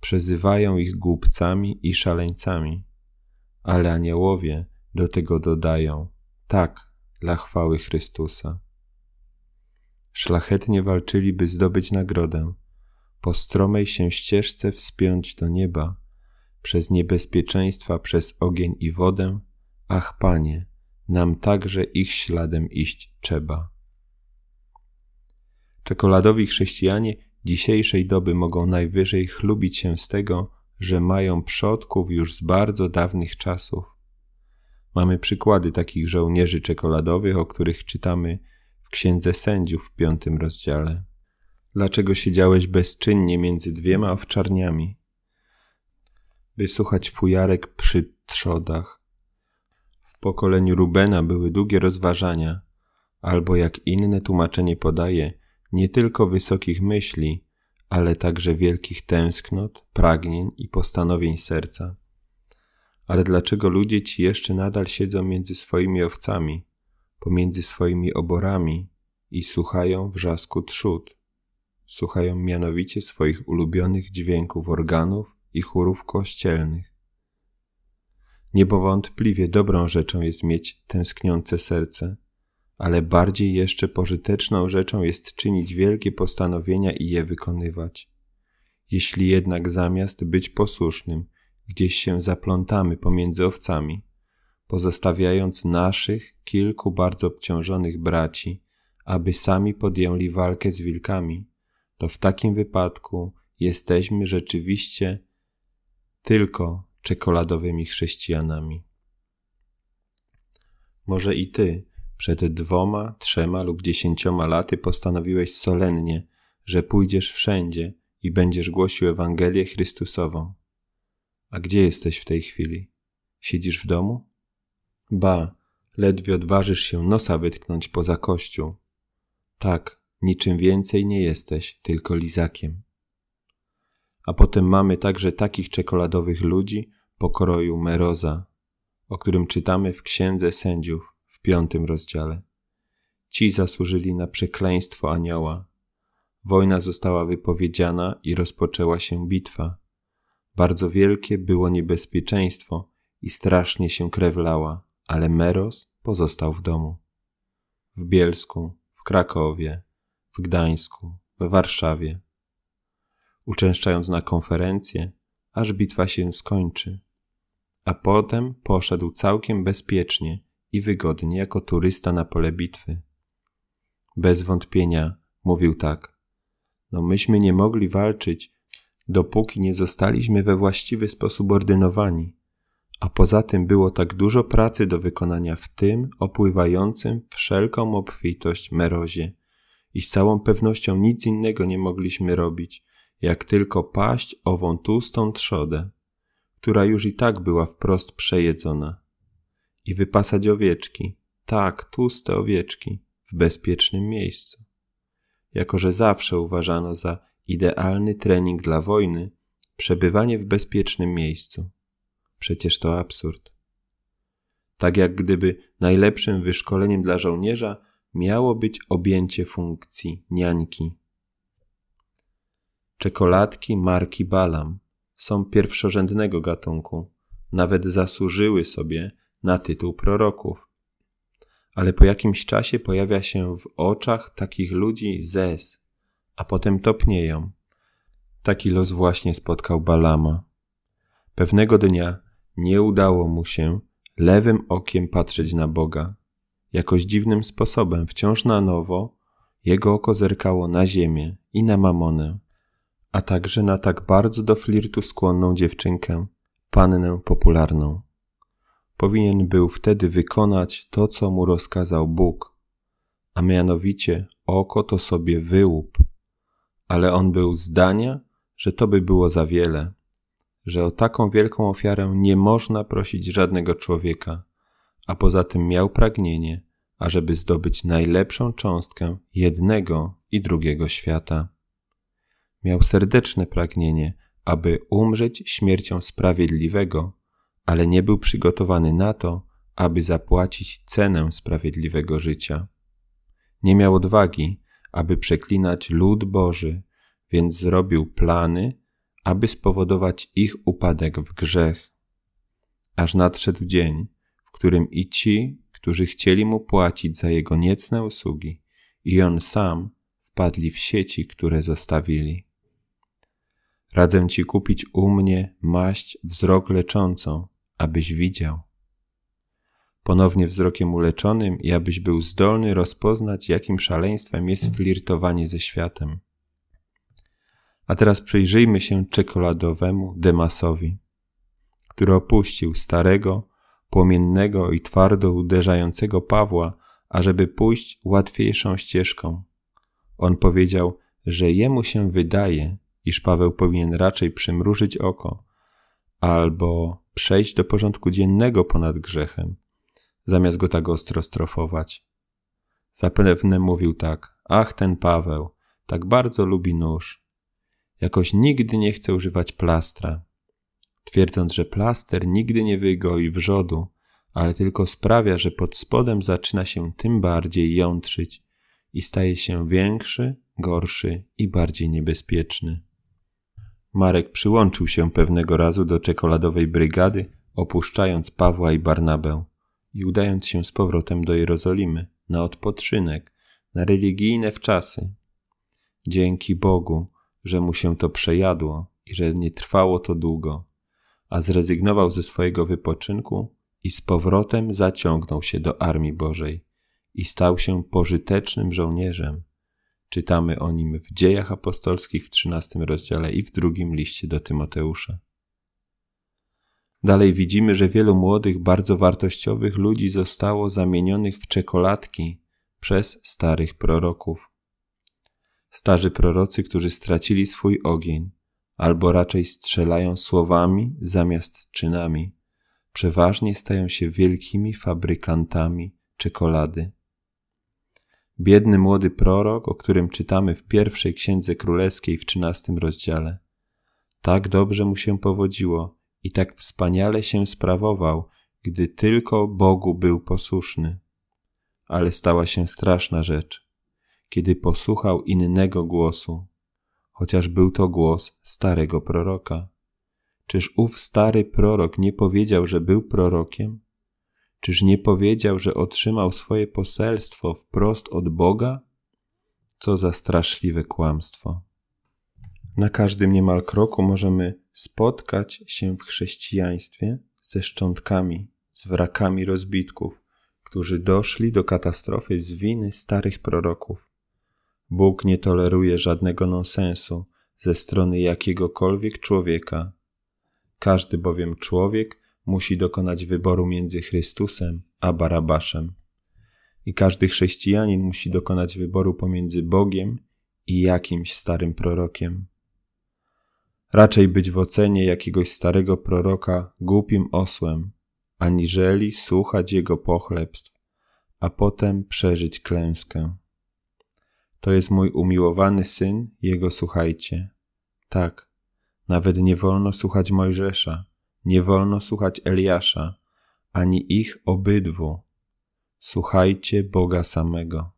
przezywają ich głupcami i szaleńcami, ale aniołowie do tego dodają: tak, dla chwały Chrystusa. Szlachetnie walczyliby zdobyć nagrodę, po stromej się ścieżce wspiąć do nieba, przez niebezpieczeństwa, przez ogień i wodę, ach Panie, nam także ich śladem iść trzeba. Czekoladowi chrześcijanie dzisiejszej doby mogą najwyżej chlubić się z tego, że mają przodków już z bardzo dawnych czasów, Mamy przykłady takich żołnierzy czekoladowych, o których czytamy w Księdze Sędziów w piątym rozdziale. Dlaczego siedziałeś bezczynnie między dwiema owczarniami? By słuchać fujarek przy trzodach. W pokoleniu Rubena były długie rozważania, albo jak inne tłumaczenie podaje, nie tylko wysokich myśli, ale także wielkich tęsknot, pragnień i postanowień serca. Ale dlaczego ludzie ci jeszcze nadal siedzą między swoimi owcami, pomiędzy swoimi oborami i słuchają wrzasku trzód? Słuchają mianowicie swoich ulubionych dźwięków organów i chórów kościelnych. Niebowątpliwie dobrą rzeczą jest mieć tęskniące serce, ale bardziej jeszcze pożyteczną rzeczą jest czynić wielkie postanowienia i je wykonywać. Jeśli jednak zamiast być posłusznym, gdzieś się zaplątamy pomiędzy owcami, pozostawiając naszych kilku bardzo obciążonych braci, aby sami podjęli walkę z wilkami, to w takim wypadku jesteśmy rzeczywiście tylko czekoladowymi chrześcijanami. Może i ty przed dwoma, trzema lub dziesięcioma laty postanowiłeś solennie, że pójdziesz wszędzie i będziesz głosił Ewangelię Chrystusową. A gdzie jesteś w tej chwili? Siedzisz w domu? Ba, ledwie odważysz się nosa wytknąć poza kościół. Tak, niczym więcej nie jesteś, tylko lizakiem. A potem mamy także takich czekoladowych ludzi pokroju Meroza, o którym czytamy w Księdze Sędziów w piątym rozdziale. Ci zasłużyli na przekleństwo anioła. Wojna została wypowiedziana i rozpoczęła się bitwa. Bardzo wielkie było niebezpieczeństwo i strasznie się krewlała, ale Meros pozostał w domu. W Bielsku, w Krakowie, w Gdańsku, w Warszawie. Uczęszczając na konferencję, aż bitwa się skończy. A potem poszedł całkiem bezpiecznie i wygodnie jako turysta na pole bitwy. Bez wątpienia mówił tak. No myśmy nie mogli walczyć, dopóki nie zostaliśmy we właściwy sposób ordynowani, a poza tym było tak dużo pracy do wykonania w tym opływającym wszelką obfitość merozie i z całą pewnością nic innego nie mogliśmy robić, jak tylko paść ową tłustą trzodę, która już i tak była wprost przejedzona, i wypasać owieczki, tak tłuste owieczki, w bezpiecznym miejscu. Jako, że zawsze uważano za idealny trening dla wojny, przebywanie w bezpiecznym miejscu. Przecież to absurd. Tak jak gdyby najlepszym wyszkoleniem dla żołnierza miało być objęcie funkcji niańki. Czekoladki marki Balam są pierwszorzędnego gatunku, nawet zasłużyły sobie na tytuł proroków. Ale po jakimś czasie pojawia się w oczach takich ludzi zez, a potem topnieją. Taki los właśnie spotkał Balama. Pewnego dnia nie udało mu się lewym okiem patrzeć na Boga. Jakoś dziwnym sposobem, wciąż na nowo, jego oko zerkało na ziemię i na mamonę, a także na tak bardzo do flirtu skłonną dziewczynkę, pannę popularną. Powinien był wtedy wykonać to, co mu rozkazał Bóg, a mianowicie oko to sobie wyłup ale on był zdania, że to by było za wiele, że o taką wielką ofiarę nie można prosić żadnego człowieka, a poza tym miał pragnienie, ażeby zdobyć najlepszą cząstkę jednego i drugiego świata. Miał serdeczne pragnienie, aby umrzeć śmiercią sprawiedliwego, ale nie był przygotowany na to, aby zapłacić cenę sprawiedliwego życia. Nie miał odwagi, aby przeklinać lud Boży, więc zrobił plany, aby spowodować ich upadek w grzech. Aż nadszedł dzień, w którym i ci, którzy chcieli mu płacić za jego niecne usługi, i on sam wpadli w sieci, które zostawili. Radzę ci kupić u mnie maść wzrok leczącą, abyś widział ponownie wzrokiem uleczonym i abyś był zdolny rozpoznać, jakim szaleństwem jest flirtowanie ze światem. A teraz przyjrzyjmy się czekoladowemu Demasowi, który opuścił starego, płomiennego i twardo uderzającego Pawła, ażeby pójść łatwiejszą ścieżką. On powiedział, że jemu się wydaje, iż Paweł powinien raczej przymrużyć oko, albo przejść do porządku dziennego ponad grzechem, zamiast go tak ostro strofować. Zapewne mówił tak, ach ten Paweł, tak bardzo lubi nóż. Jakoś nigdy nie chce używać plastra, twierdząc, że plaster nigdy nie wygoi wrzodu, ale tylko sprawia, że pod spodem zaczyna się tym bardziej jątrzyć i staje się większy, gorszy i bardziej niebezpieczny. Marek przyłączył się pewnego razu do czekoladowej brygady, opuszczając Pawła i Barnabę i udając się z powrotem do Jerozolimy na odpoczynek, na religijne wczasy. Dzięki Bogu, że mu się to przejadło i że nie trwało to długo, a zrezygnował ze swojego wypoczynku i z powrotem zaciągnął się do Armii Bożej i stał się pożytecznym żołnierzem. Czytamy o nim w Dziejach Apostolskich w 13 rozdziale i w drugim liście do Tymoteusza. Dalej widzimy, że wielu młodych, bardzo wartościowych ludzi zostało zamienionych w czekoladki przez starych proroków. Starzy prorocy, którzy stracili swój ogień, albo raczej strzelają słowami zamiast czynami, przeważnie stają się wielkimi fabrykantami czekolady. Biedny młody prorok, o którym czytamy w pierwszej księdze królewskiej w XIII rozdziale. Tak dobrze mu się powodziło, i tak wspaniale się sprawował, gdy tylko Bogu był posłuszny. Ale stała się straszna rzecz, kiedy posłuchał innego głosu, chociaż był to głos starego proroka. Czyż ów stary prorok nie powiedział, że był prorokiem? Czyż nie powiedział, że otrzymał swoje poselstwo wprost od Boga? Co za straszliwe kłamstwo. Na każdym niemal kroku możemy spotkać się w chrześcijaństwie ze szczątkami, z wrakami rozbitków, którzy doszli do katastrofy z winy starych proroków. Bóg nie toleruje żadnego nonsensu ze strony jakiegokolwiek człowieka. Każdy bowiem człowiek musi dokonać wyboru między Chrystusem a Barabaszem. I każdy chrześcijanin musi dokonać wyboru pomiędzy Bogiem i jakimś starym prorokiem raczej być w ocenie jakiegoś starego proroka głupim osłem, aniżeli słuchać jego pochlebstw, a potem przeżyć klęskę. To jest mój umiłowany syn, jego słuchajcie. Tak, nawet nie wolno słuchać Mojżesza, nie wolno słuchać Eliasza, ani ich obydwu. Słuchajcie Boga samego.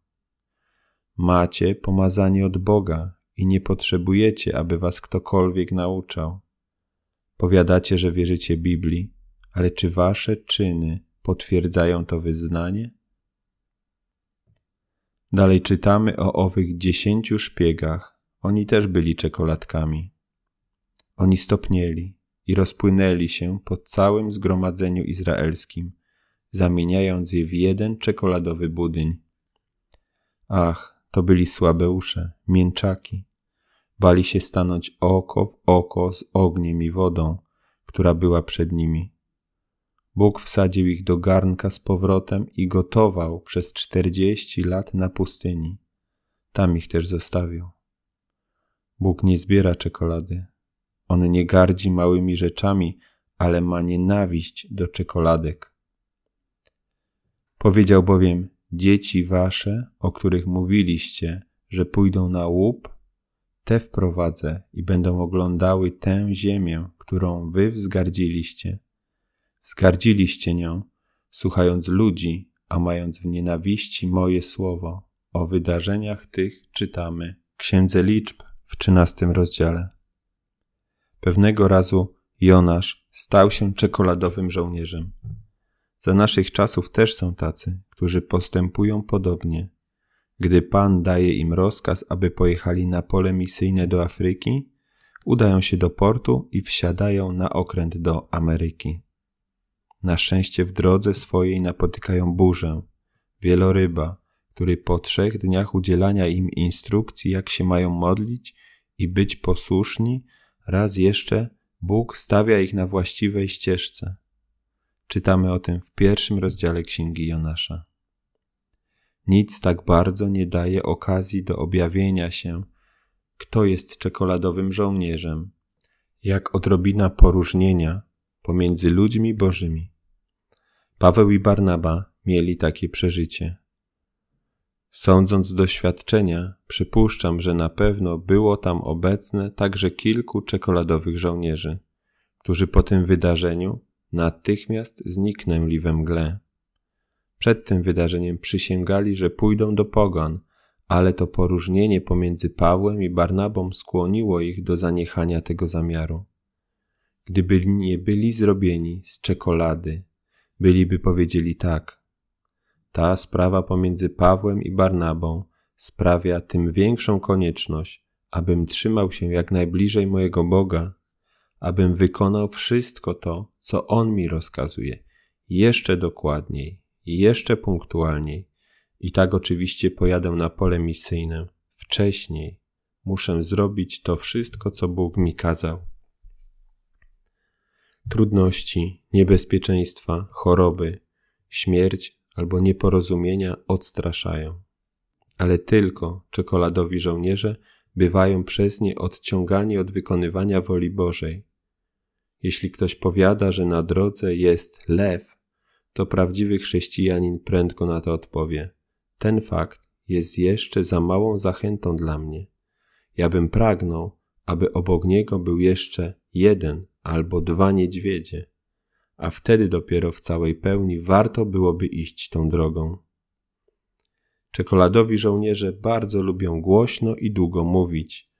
Macie pomazanie od Boga, i nie potrzebujecie, aby was ktokolwiek nauczał. Powiadacie, że wierzycie Biblii, ale czy wasze czyny potwierdzają to wyznanie? Dalej czytamy o owych dziesięciu szpiegach. Oni też byli czekoladkami. Oni stopnieli i rozpłynęli się po całym zgromadzeniu izraelskim, zamieniając je w jeden czekoladowy budyń. Ach, to byli słabeusze, mięczaki, Bali się stanąć oko w oko z ogniem i wodą, która była przed nimi. Bóg wsadził ich do garnka z powrotem i gotował przez czterdzieści lat na pustyni. Tam ich też zostawił. Bóg nie zbiera czekolady. On nie gardzi małymi rzeczami, ale ma nienawiść do czekoladek. Powiedział bowiem: Dzieci wasze, o których mówiliście, że pójdą na łup, te wprowadzę i będą oglądały tę ziemię, którą wy wzgardziliście. Zgardziliście nią, słuchając ludzi, a mając w nienawiści moje słowo. O wydarzeniach tych czytamy. Księdze Liczb w trzynastym rozdziale. Pewnego razu Jonasz stał się czekoladowym żołnierzem. Za naszych czasów też są tacy, którzy postępują podobnie – gdy Pan daje im rozkaz, aby pojechali na pole misyjne do Afryki, udają się do portu i wsiadają na okręt do Ameryki. Na szczęście w drodze swojej napotykają burzę, wieloryba, który po trzech dniach udzielania im instrukcji, jak się mają modlić i być posłuszni, raz jeszcze Bóg stawia ich na właściwej ścieżce. Czytamy o tym w pierwszym rozdziale Księgi Jonasza. Nic tak bardzo nie daje okazji do objawienia się, kto jest czekoladowym żołnierzem, jak odrobina poróżnienia pomiędzy ludźmi bożymi. Paweł i Barnaba mieli takie przeżycie. Sądząc z doświadczenia, przypuszczam, że na pewno było tam obecne także kilku czekoladowych żołnierzy, którzy po tym wydarzeniu natychmiast zniknęli we mgle. Przed tym wydarzeniem przysięgali, że pójdą do pogan, ale to poróżnienie pomiędzy Pawłem i Barnabą skłoniło ich do zaniechania tego zamiaru. Gdyby nie byli zrobieni z czekolady, byliby powiedzieli tak. Ta sprawa pomiędzy Pawłem i Barnabą sprawia tym większą konieczność, abym trzymał się jak najbliżej mojego Boga, abym wykonał wszystko to, co On mi rozkazuje, jeszcze dokładniej jeszcze punktualniej. I tak oczywiście pojadę na pole misyjne. Wcześniej muszę zrobić to wszystko, co Bóg mi kazał. Trudności, niebezpieczeństwa, choroby, śmierć albo nieporozumienia odstraszają. Ale tylko czekoladowi żołnierze bywają przez nie odciągani od wykonywania woli Bożej. Jeśli ktoś powiada, że na drodze jest lew, to prawdziwy chrześcijanin prędko na to odpowie. Ten fakt jest jeszcze za małą zachętą dla mnie. Ja bym pragnął, aby obok niego był jeszcze jeden albo dwa niedźwiedzie, a wtedy dopiero w całej pełni warto byłoby iść tą drogą. Czekoladowi żołnierze bardzo lubią głośno i długo mówić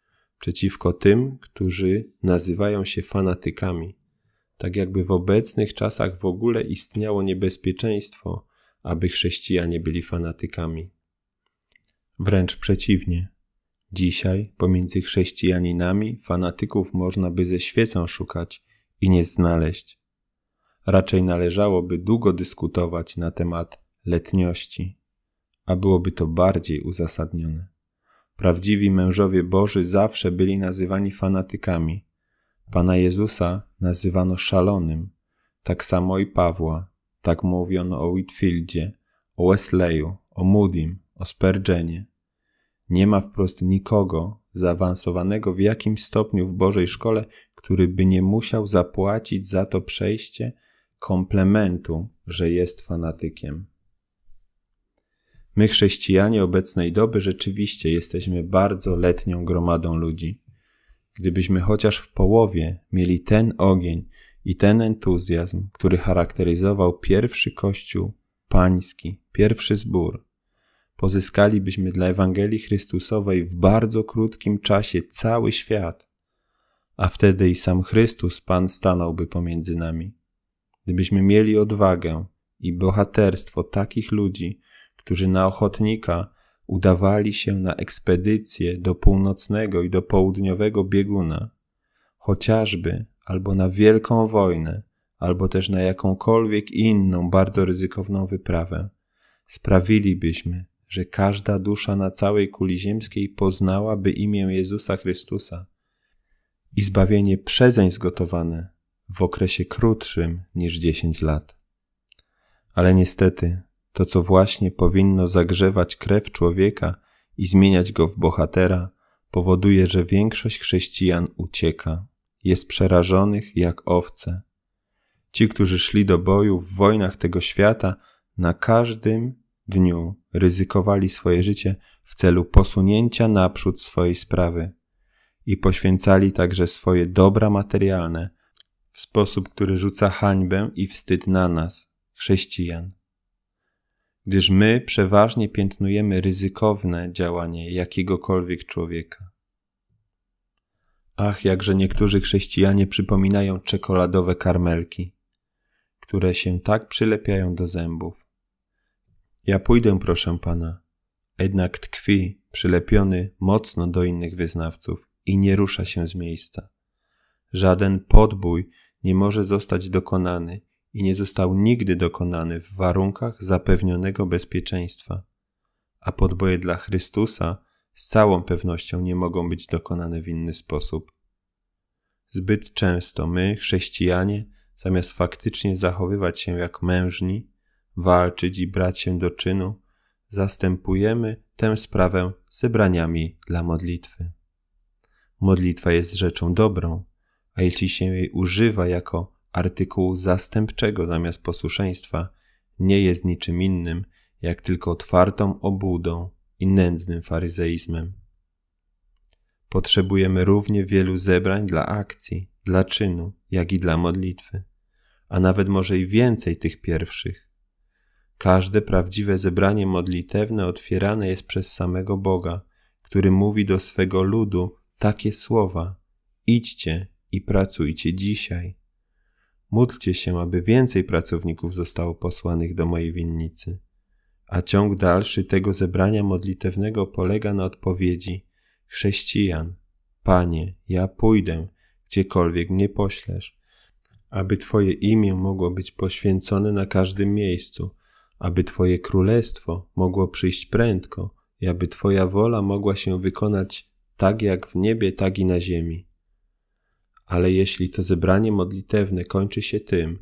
przeciwko tym, którzy nazywają się fanatykami tak jakby w obecnych czasach w ogóle istniało niebezpieczeństwo, aby chrześcijanie byli fanatykami. Wręcz przeciwnie. Dzisiaj pomiędzy chrześcijaninami fanatyków można by ze świecą szukać i nie znaleźć. Raczej należałoby długo dyskutować na temat letniości, a byłoby to bardziej uzasadnione. Prawdziwi mężowie Boży zawsze byli nazywani fanatykami, Pana Jezusa nazywano szalonym, tak samo i Pawła, tak mówiono o Whitfieldzie, o Wesleyu, o Moody'm, o Spurgeonie. Nie ma wprost nikogo zaawansowanego w jakimś stopniu w Bożej szkole, który by nie musiał zapłacić za to przejście komplementu, że jest fanatykiem. My, chrześcijanie obecnej doby, rzeczywiście jesteśmy bardzo letnią gromadą ludzi gdybyśmy chociaż w połowie mieli ten ogień i ten entuzjazm, który charakteryzował pierwszy Kościół Pański, pierwszy zbór, pozyskalibyśmy dla Ewangelii Chrystusowej w bardzo krótkim czasie cały świat, a wtedy i sam Chrystus Pan stanąłby pomiędzy nami. Gdybyśmy mieli odwagę i bohaterstwo takich ludzi, którzy na ochotnika udawali się na ekspedycje do północnego i do południowego bieguna, chociażby albo na wielką wojnę, albo też na jakąkolwiek inną bardzo ryzykowną wyprawę, sprawilibyśmy, że każda dusza na całej kuli ziemskiej poznałaby imię Jezusa Chrystusa i zbawienie przezeń zgotowane w okresie krótszym niż 10 lat. Ale niestety to co właśnie powinno zagrzewać krew człowieka i zmieniać go w bohatera, powoduje, że większość chrześcijan ucieka, jest przerażonych jak owce. Ci, którzy szli do boju w wojnach tego świata, na każdym dniu ryzykowali swoje życie w celu posunięcia naprzód swojej sprawy i poświęcali także swoje dobra materialne w sposób, który rzuca hańbę i wstyd na nas, chrześcijan gdyż my przeważnie piętnujemy ryzykowne działanie jakiegokolwiek człowieka. Ach, jakże niektórzy chrześcijanie przypominają czekoladowe karmelki, które się tak przylepiają do zębów. Ja pójdę, proszę pana, jednak tkwi przylepiony mocno do innych wyznawców i nie rusza się z miejsca. Żaden podbój nie może zostać dokonany, i nie został nigdy dokonany w warunkach zapewnionego bezpieczeństwa, a podboje dla Chrystusa z całą pewnością nie mogą być dokonane w inny sposób. Zbyt często my, chrześcijanie, zamiast faktycznie zachowywać się jak mężni, walczyć i brać się do czynu, zastępujemy tę sprawę zebraniami dla modlitwy. Modlitwa jest rzeczą dobrą, a jeśli się jej używa jako artykułu zastępczego zamiast posłuszeństwa nie jest niczym innym, jak tylko otwartą obudą i nędznym faryzeizmem. Potrzebujemy równie wielu zebrań dla akcji, dla czynu, jak i dla modlitwy, a nawet może i więcej tych pierwszych. Każde prawdziwe zebranie modlitewne otwierane jest przez samego Boga, który mówi do swego ludu takie słowa: Idźcie i pracujcie dzisiaj, Módlcie się, aby więcej pracowników zostało posłanych do mojej winnicy. A ciąg dalszy tego zebrania modlitewnego polega na odpowiedzi: Chrześcijan, Panie, ja pójdę, gdziekolwiek mnie poślesz, aby Twoje imię mogło być poświęcone na każdym miejscu, aby Twoje królestwo mogło przyjść prędko i aby Twoja wola mogła się wykonać tak jak w niebie, tak i na ziemi. Ale jeśli to zebranie modlitewne kończy się tym,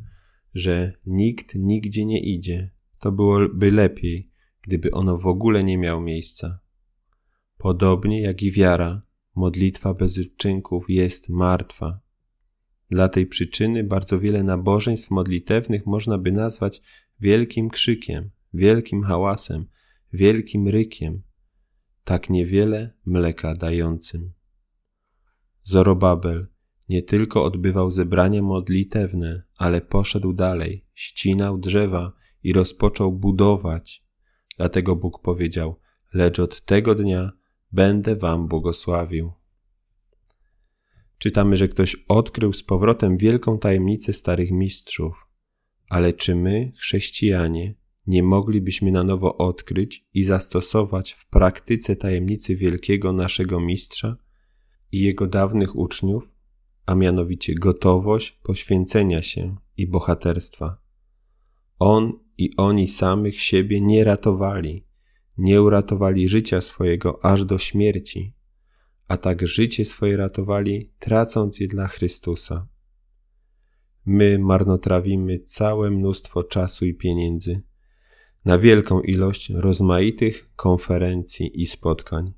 że nikt nigdzie nie idzie, to byłoby lepiej, gdyby ono w ogóle nie miało miejsca. Podobnie jak i wiara, modlitwa bez uczynków jest martwa. Dla tej przyczyny bardzo wiele nabożeństw modlitewnych można by nazwać wielkim krzykiem, wielkim hałasem, wielkim rykiem, tak niewiele mleka dającym. Zorobabel nie tylko odbywał zebranie modlitewne, ale poszedł dalej, ścinał drzewa i rozpoczął budować. Dlatego Bóg powiedział: Lecz od tego dnia będę wam błogosławił. Czytamy, że ktoś odkrył z powrotem wielką tajemnicę starych mistrzów. Ale czy my, chrześcijanie, nie moglibyśmy na nowo odkryć i zastosować w praktyce tajemnicy wielkiego naszego mistrza i jego dawnych uczniów? a mianowicie gotowość poświęcenia się i bohaterstwa. On i oni samych siebie nie ratowali, nie uratowali życia swojego aż do śmierci, a tak życie swoje ratowali, tracąc je dla Chrystusa. My marnotrawimy całe mnóstwo czasu i pieniędzy na wielką ilość rozmaitych konferencji i spotkań,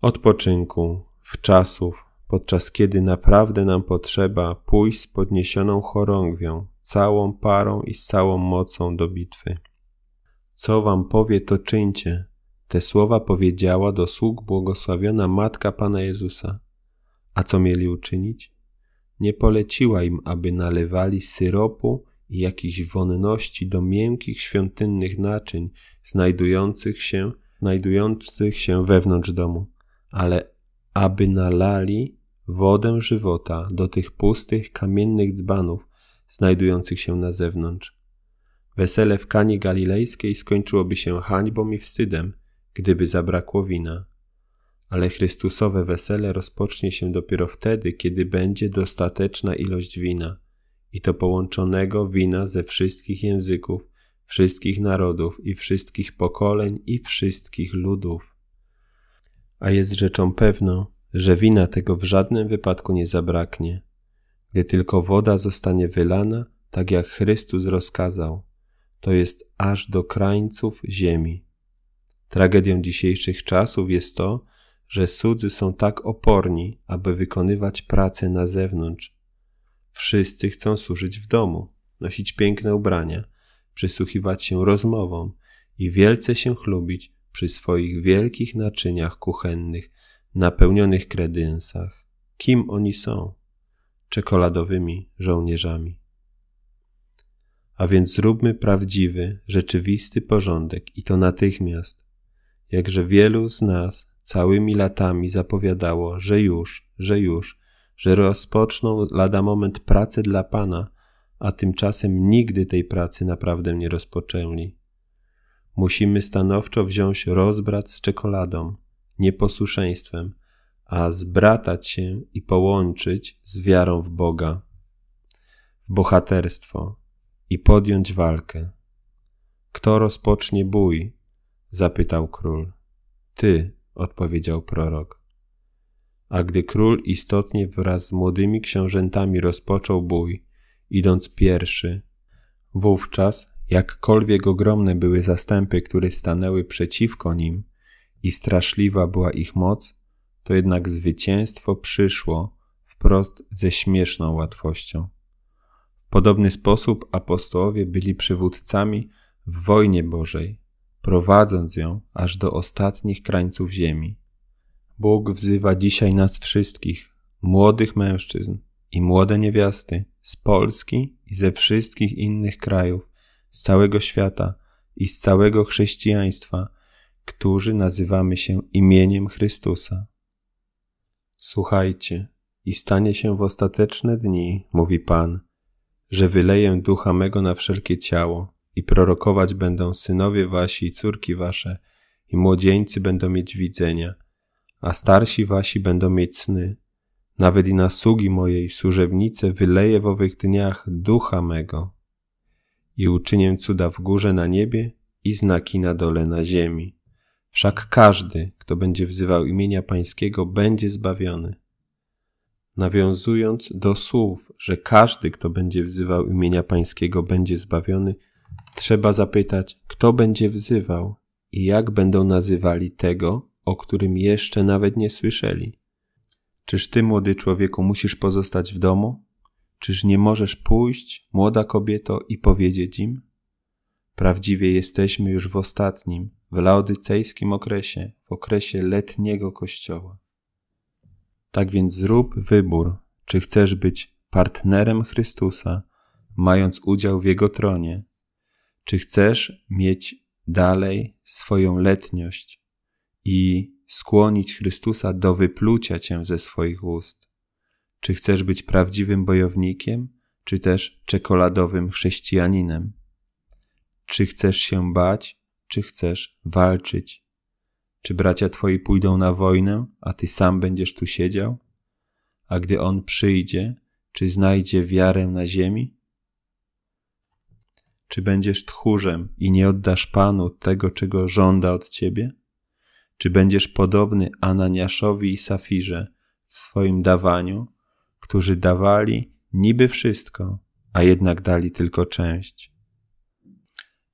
odpoczynku, czasów, podczas kiedy naprawdę nam potrzeba pójść z podniesioną chorągwią, całą parą i z całą mocą do bitwy. Co wam powie, to czyńcie. Te słowa powiedziała do sług błogosławiona Matka Pana Jezusa. A co mieli uczynić? Nie poleciła im, aby nalewali syropu i jakichś wonności do miękkich świątynnych naczyń znajdujących się, znajdujących się wewnątrz domu, ale aby nalali wodę żywota do tych pustych, kamiennych dzbanów znajdujących się na zewnątrz. Wesele w Kani Galilejskiej skończyłoby się hańbą i wstydem, gdyby zabrakło wina. Ale Chrystusowe wesele rozpocznie się dopiero wtedy, kiedy będzie dostateczna ilość wina, i to połączonego wina ze wszystkich języków, wszystkich narodów i wszystkich pokoleń i wszystkich ludów. A jest rzeczą pewną, że wina tego w żadnym wypadku nie zabraknie, gdy tylko woda zostanie wylana, tak jak Chrystus rozkazał, to jest aż do krańców ziemi. Tragedią dzisiejszych czasów jest to, że cudzy są tak oporni, aby wykonywać pracę na zewnątrz. Wszyscy chcą służyć w domu, nosić piękne ubrania, przysłuchiwać się rozmowom i wielce się chlubić przy swoich wielkich naczyniach kuchennych napełnionych kredynsach, kim oni są, czekoladowymi żołnierzami. A więc zróbmy prawdziwy, rzeczywisty porządek i to natychmiast, jakże wielu z nas całymi latami zapowiadało, że już, że już, że rozpoczną lada moment pracę dla Pana, a tymczasem nigdy tej pracy naprawdę nie rozpoczęli. Musimy stanowczo wziąć rozbrat z czekoladą, nieposłuszeństwem, a zbratać się i połączyć z wiarą w Boga, w bohaterstwo i podjąć walkę. Kto rozpocznie bój? zapytał król. Ty, odpowiedział prorok. A gdy król istotnie wraz z młodymi książętami rozpoczął bój, idąc pierwszy, wówczas, jakkolwiek ogromne były zastępy, które stanęły przeciwko nim, i straszliwa była ich moc, to jednak zwycięstwo przyszło wprost ze śmieszną łatwością. W podobny sposób apostołowie byli przywódcami w wojnie Bożej, prowadząc ją aż do ostatnich krańców ziemi. Bóg wzywa dzisiaj nas wszystkich, młodych mężczyzn i młode niewiasty z Polski i ze wszystkich innych krajów, z całego świata i z całego chrześcijaństwa, którzy nazywamy się imieniem Chrystusa. Słuchajcie, i stanie się w ostateczne dni, mówi Pan, że wyleję ducha mego na wszelkie ciało, i prorokować będą synowie wasi i córki wasze, i młodzieńcy będą mieć widzenia, a starsi wasi będą mieć sny. Nawet i na sługi mojej służebnice wyleję w owych dniach ducha mego. I uczynię cuda w górze na niebie i znaki na dole na ziemi Wszak każdy, kto będzie wzywał imienia Pańskiego, będzie zbawiony. Nawiązując do słów, że każdy, kto będzie wzywał imienia Pańskiego, będzie zbawiony, trzeba zapytać, kto będzie wzywał i jak będą nazywali tego, o którym jeszcze nawet nie słyszeli. Czyż ty, młody człowieku, musisz pozostać w domu? Czyż nie możesz pójść, młoda kobieto, i powiedzieć im? Prawdziwie jesteśmy już w ostatnim, w laodycejskim okresie, w okresie letniego kościoła. Tak więc zrób wybór, czy chcesz być partnerem Chrystusa, mając udział w Jego tronie, czy chcesz mieć dalej swoją letniość i skłonić Chrystusa do wyplucia cię ze swoich ust. Czy chcesz być prawdziwym bojownikiem, czy też czekoladowym chrześcijaninem? Czy chcesz się bać czy chcesz walczyć? Czy bracia twoi pójdą na wojnę, a ty sam będziesz tu siedział? A gdy on przyjdzie, czy znajdzie wiarę na ziemi? Czy będziesz tchórzem i nie oddasz Panu tego, czego żąda od ciebie? Czy będziesz podobny Ananiaszowi i Safirze w swoim dawaniu, którzy dawali niby wszystko, a jednak dali tylko część?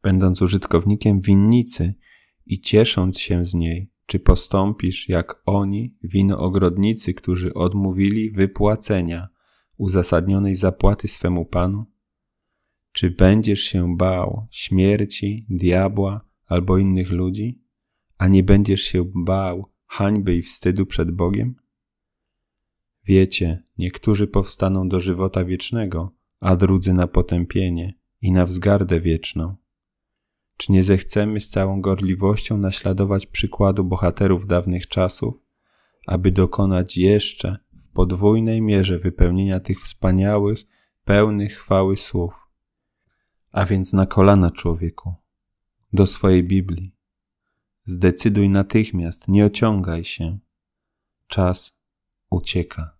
będąc użytkownikiem winnicy i ciesząc się z niej, czy postąpisz jak oni, winogrodnicy, którzy odmówili wypłacenia uzasadnionej zapłaty swemu panu? Czy będziesz się bał śmierci, diabła albo innych ludzi, a nie będziesz się bał hańby i wstydu przed Bogiem? Wiecie, niektórzy powstaną do żywota wiecznego, a drudzy na potępienie i na wzgardę wieczną. Czy nie zechcemy z całą gorliwością naśladować przykładu bohaterów dawnych czasów, aby dokonać jeszcze w podwójnej mierze wypełnienia tych wspaniałych, pełnych chwały słów? A więc na kolana człowieku, do swojej Biblii. Zdecyduj natychmiast, nie ociągaj się. Czas ucieka.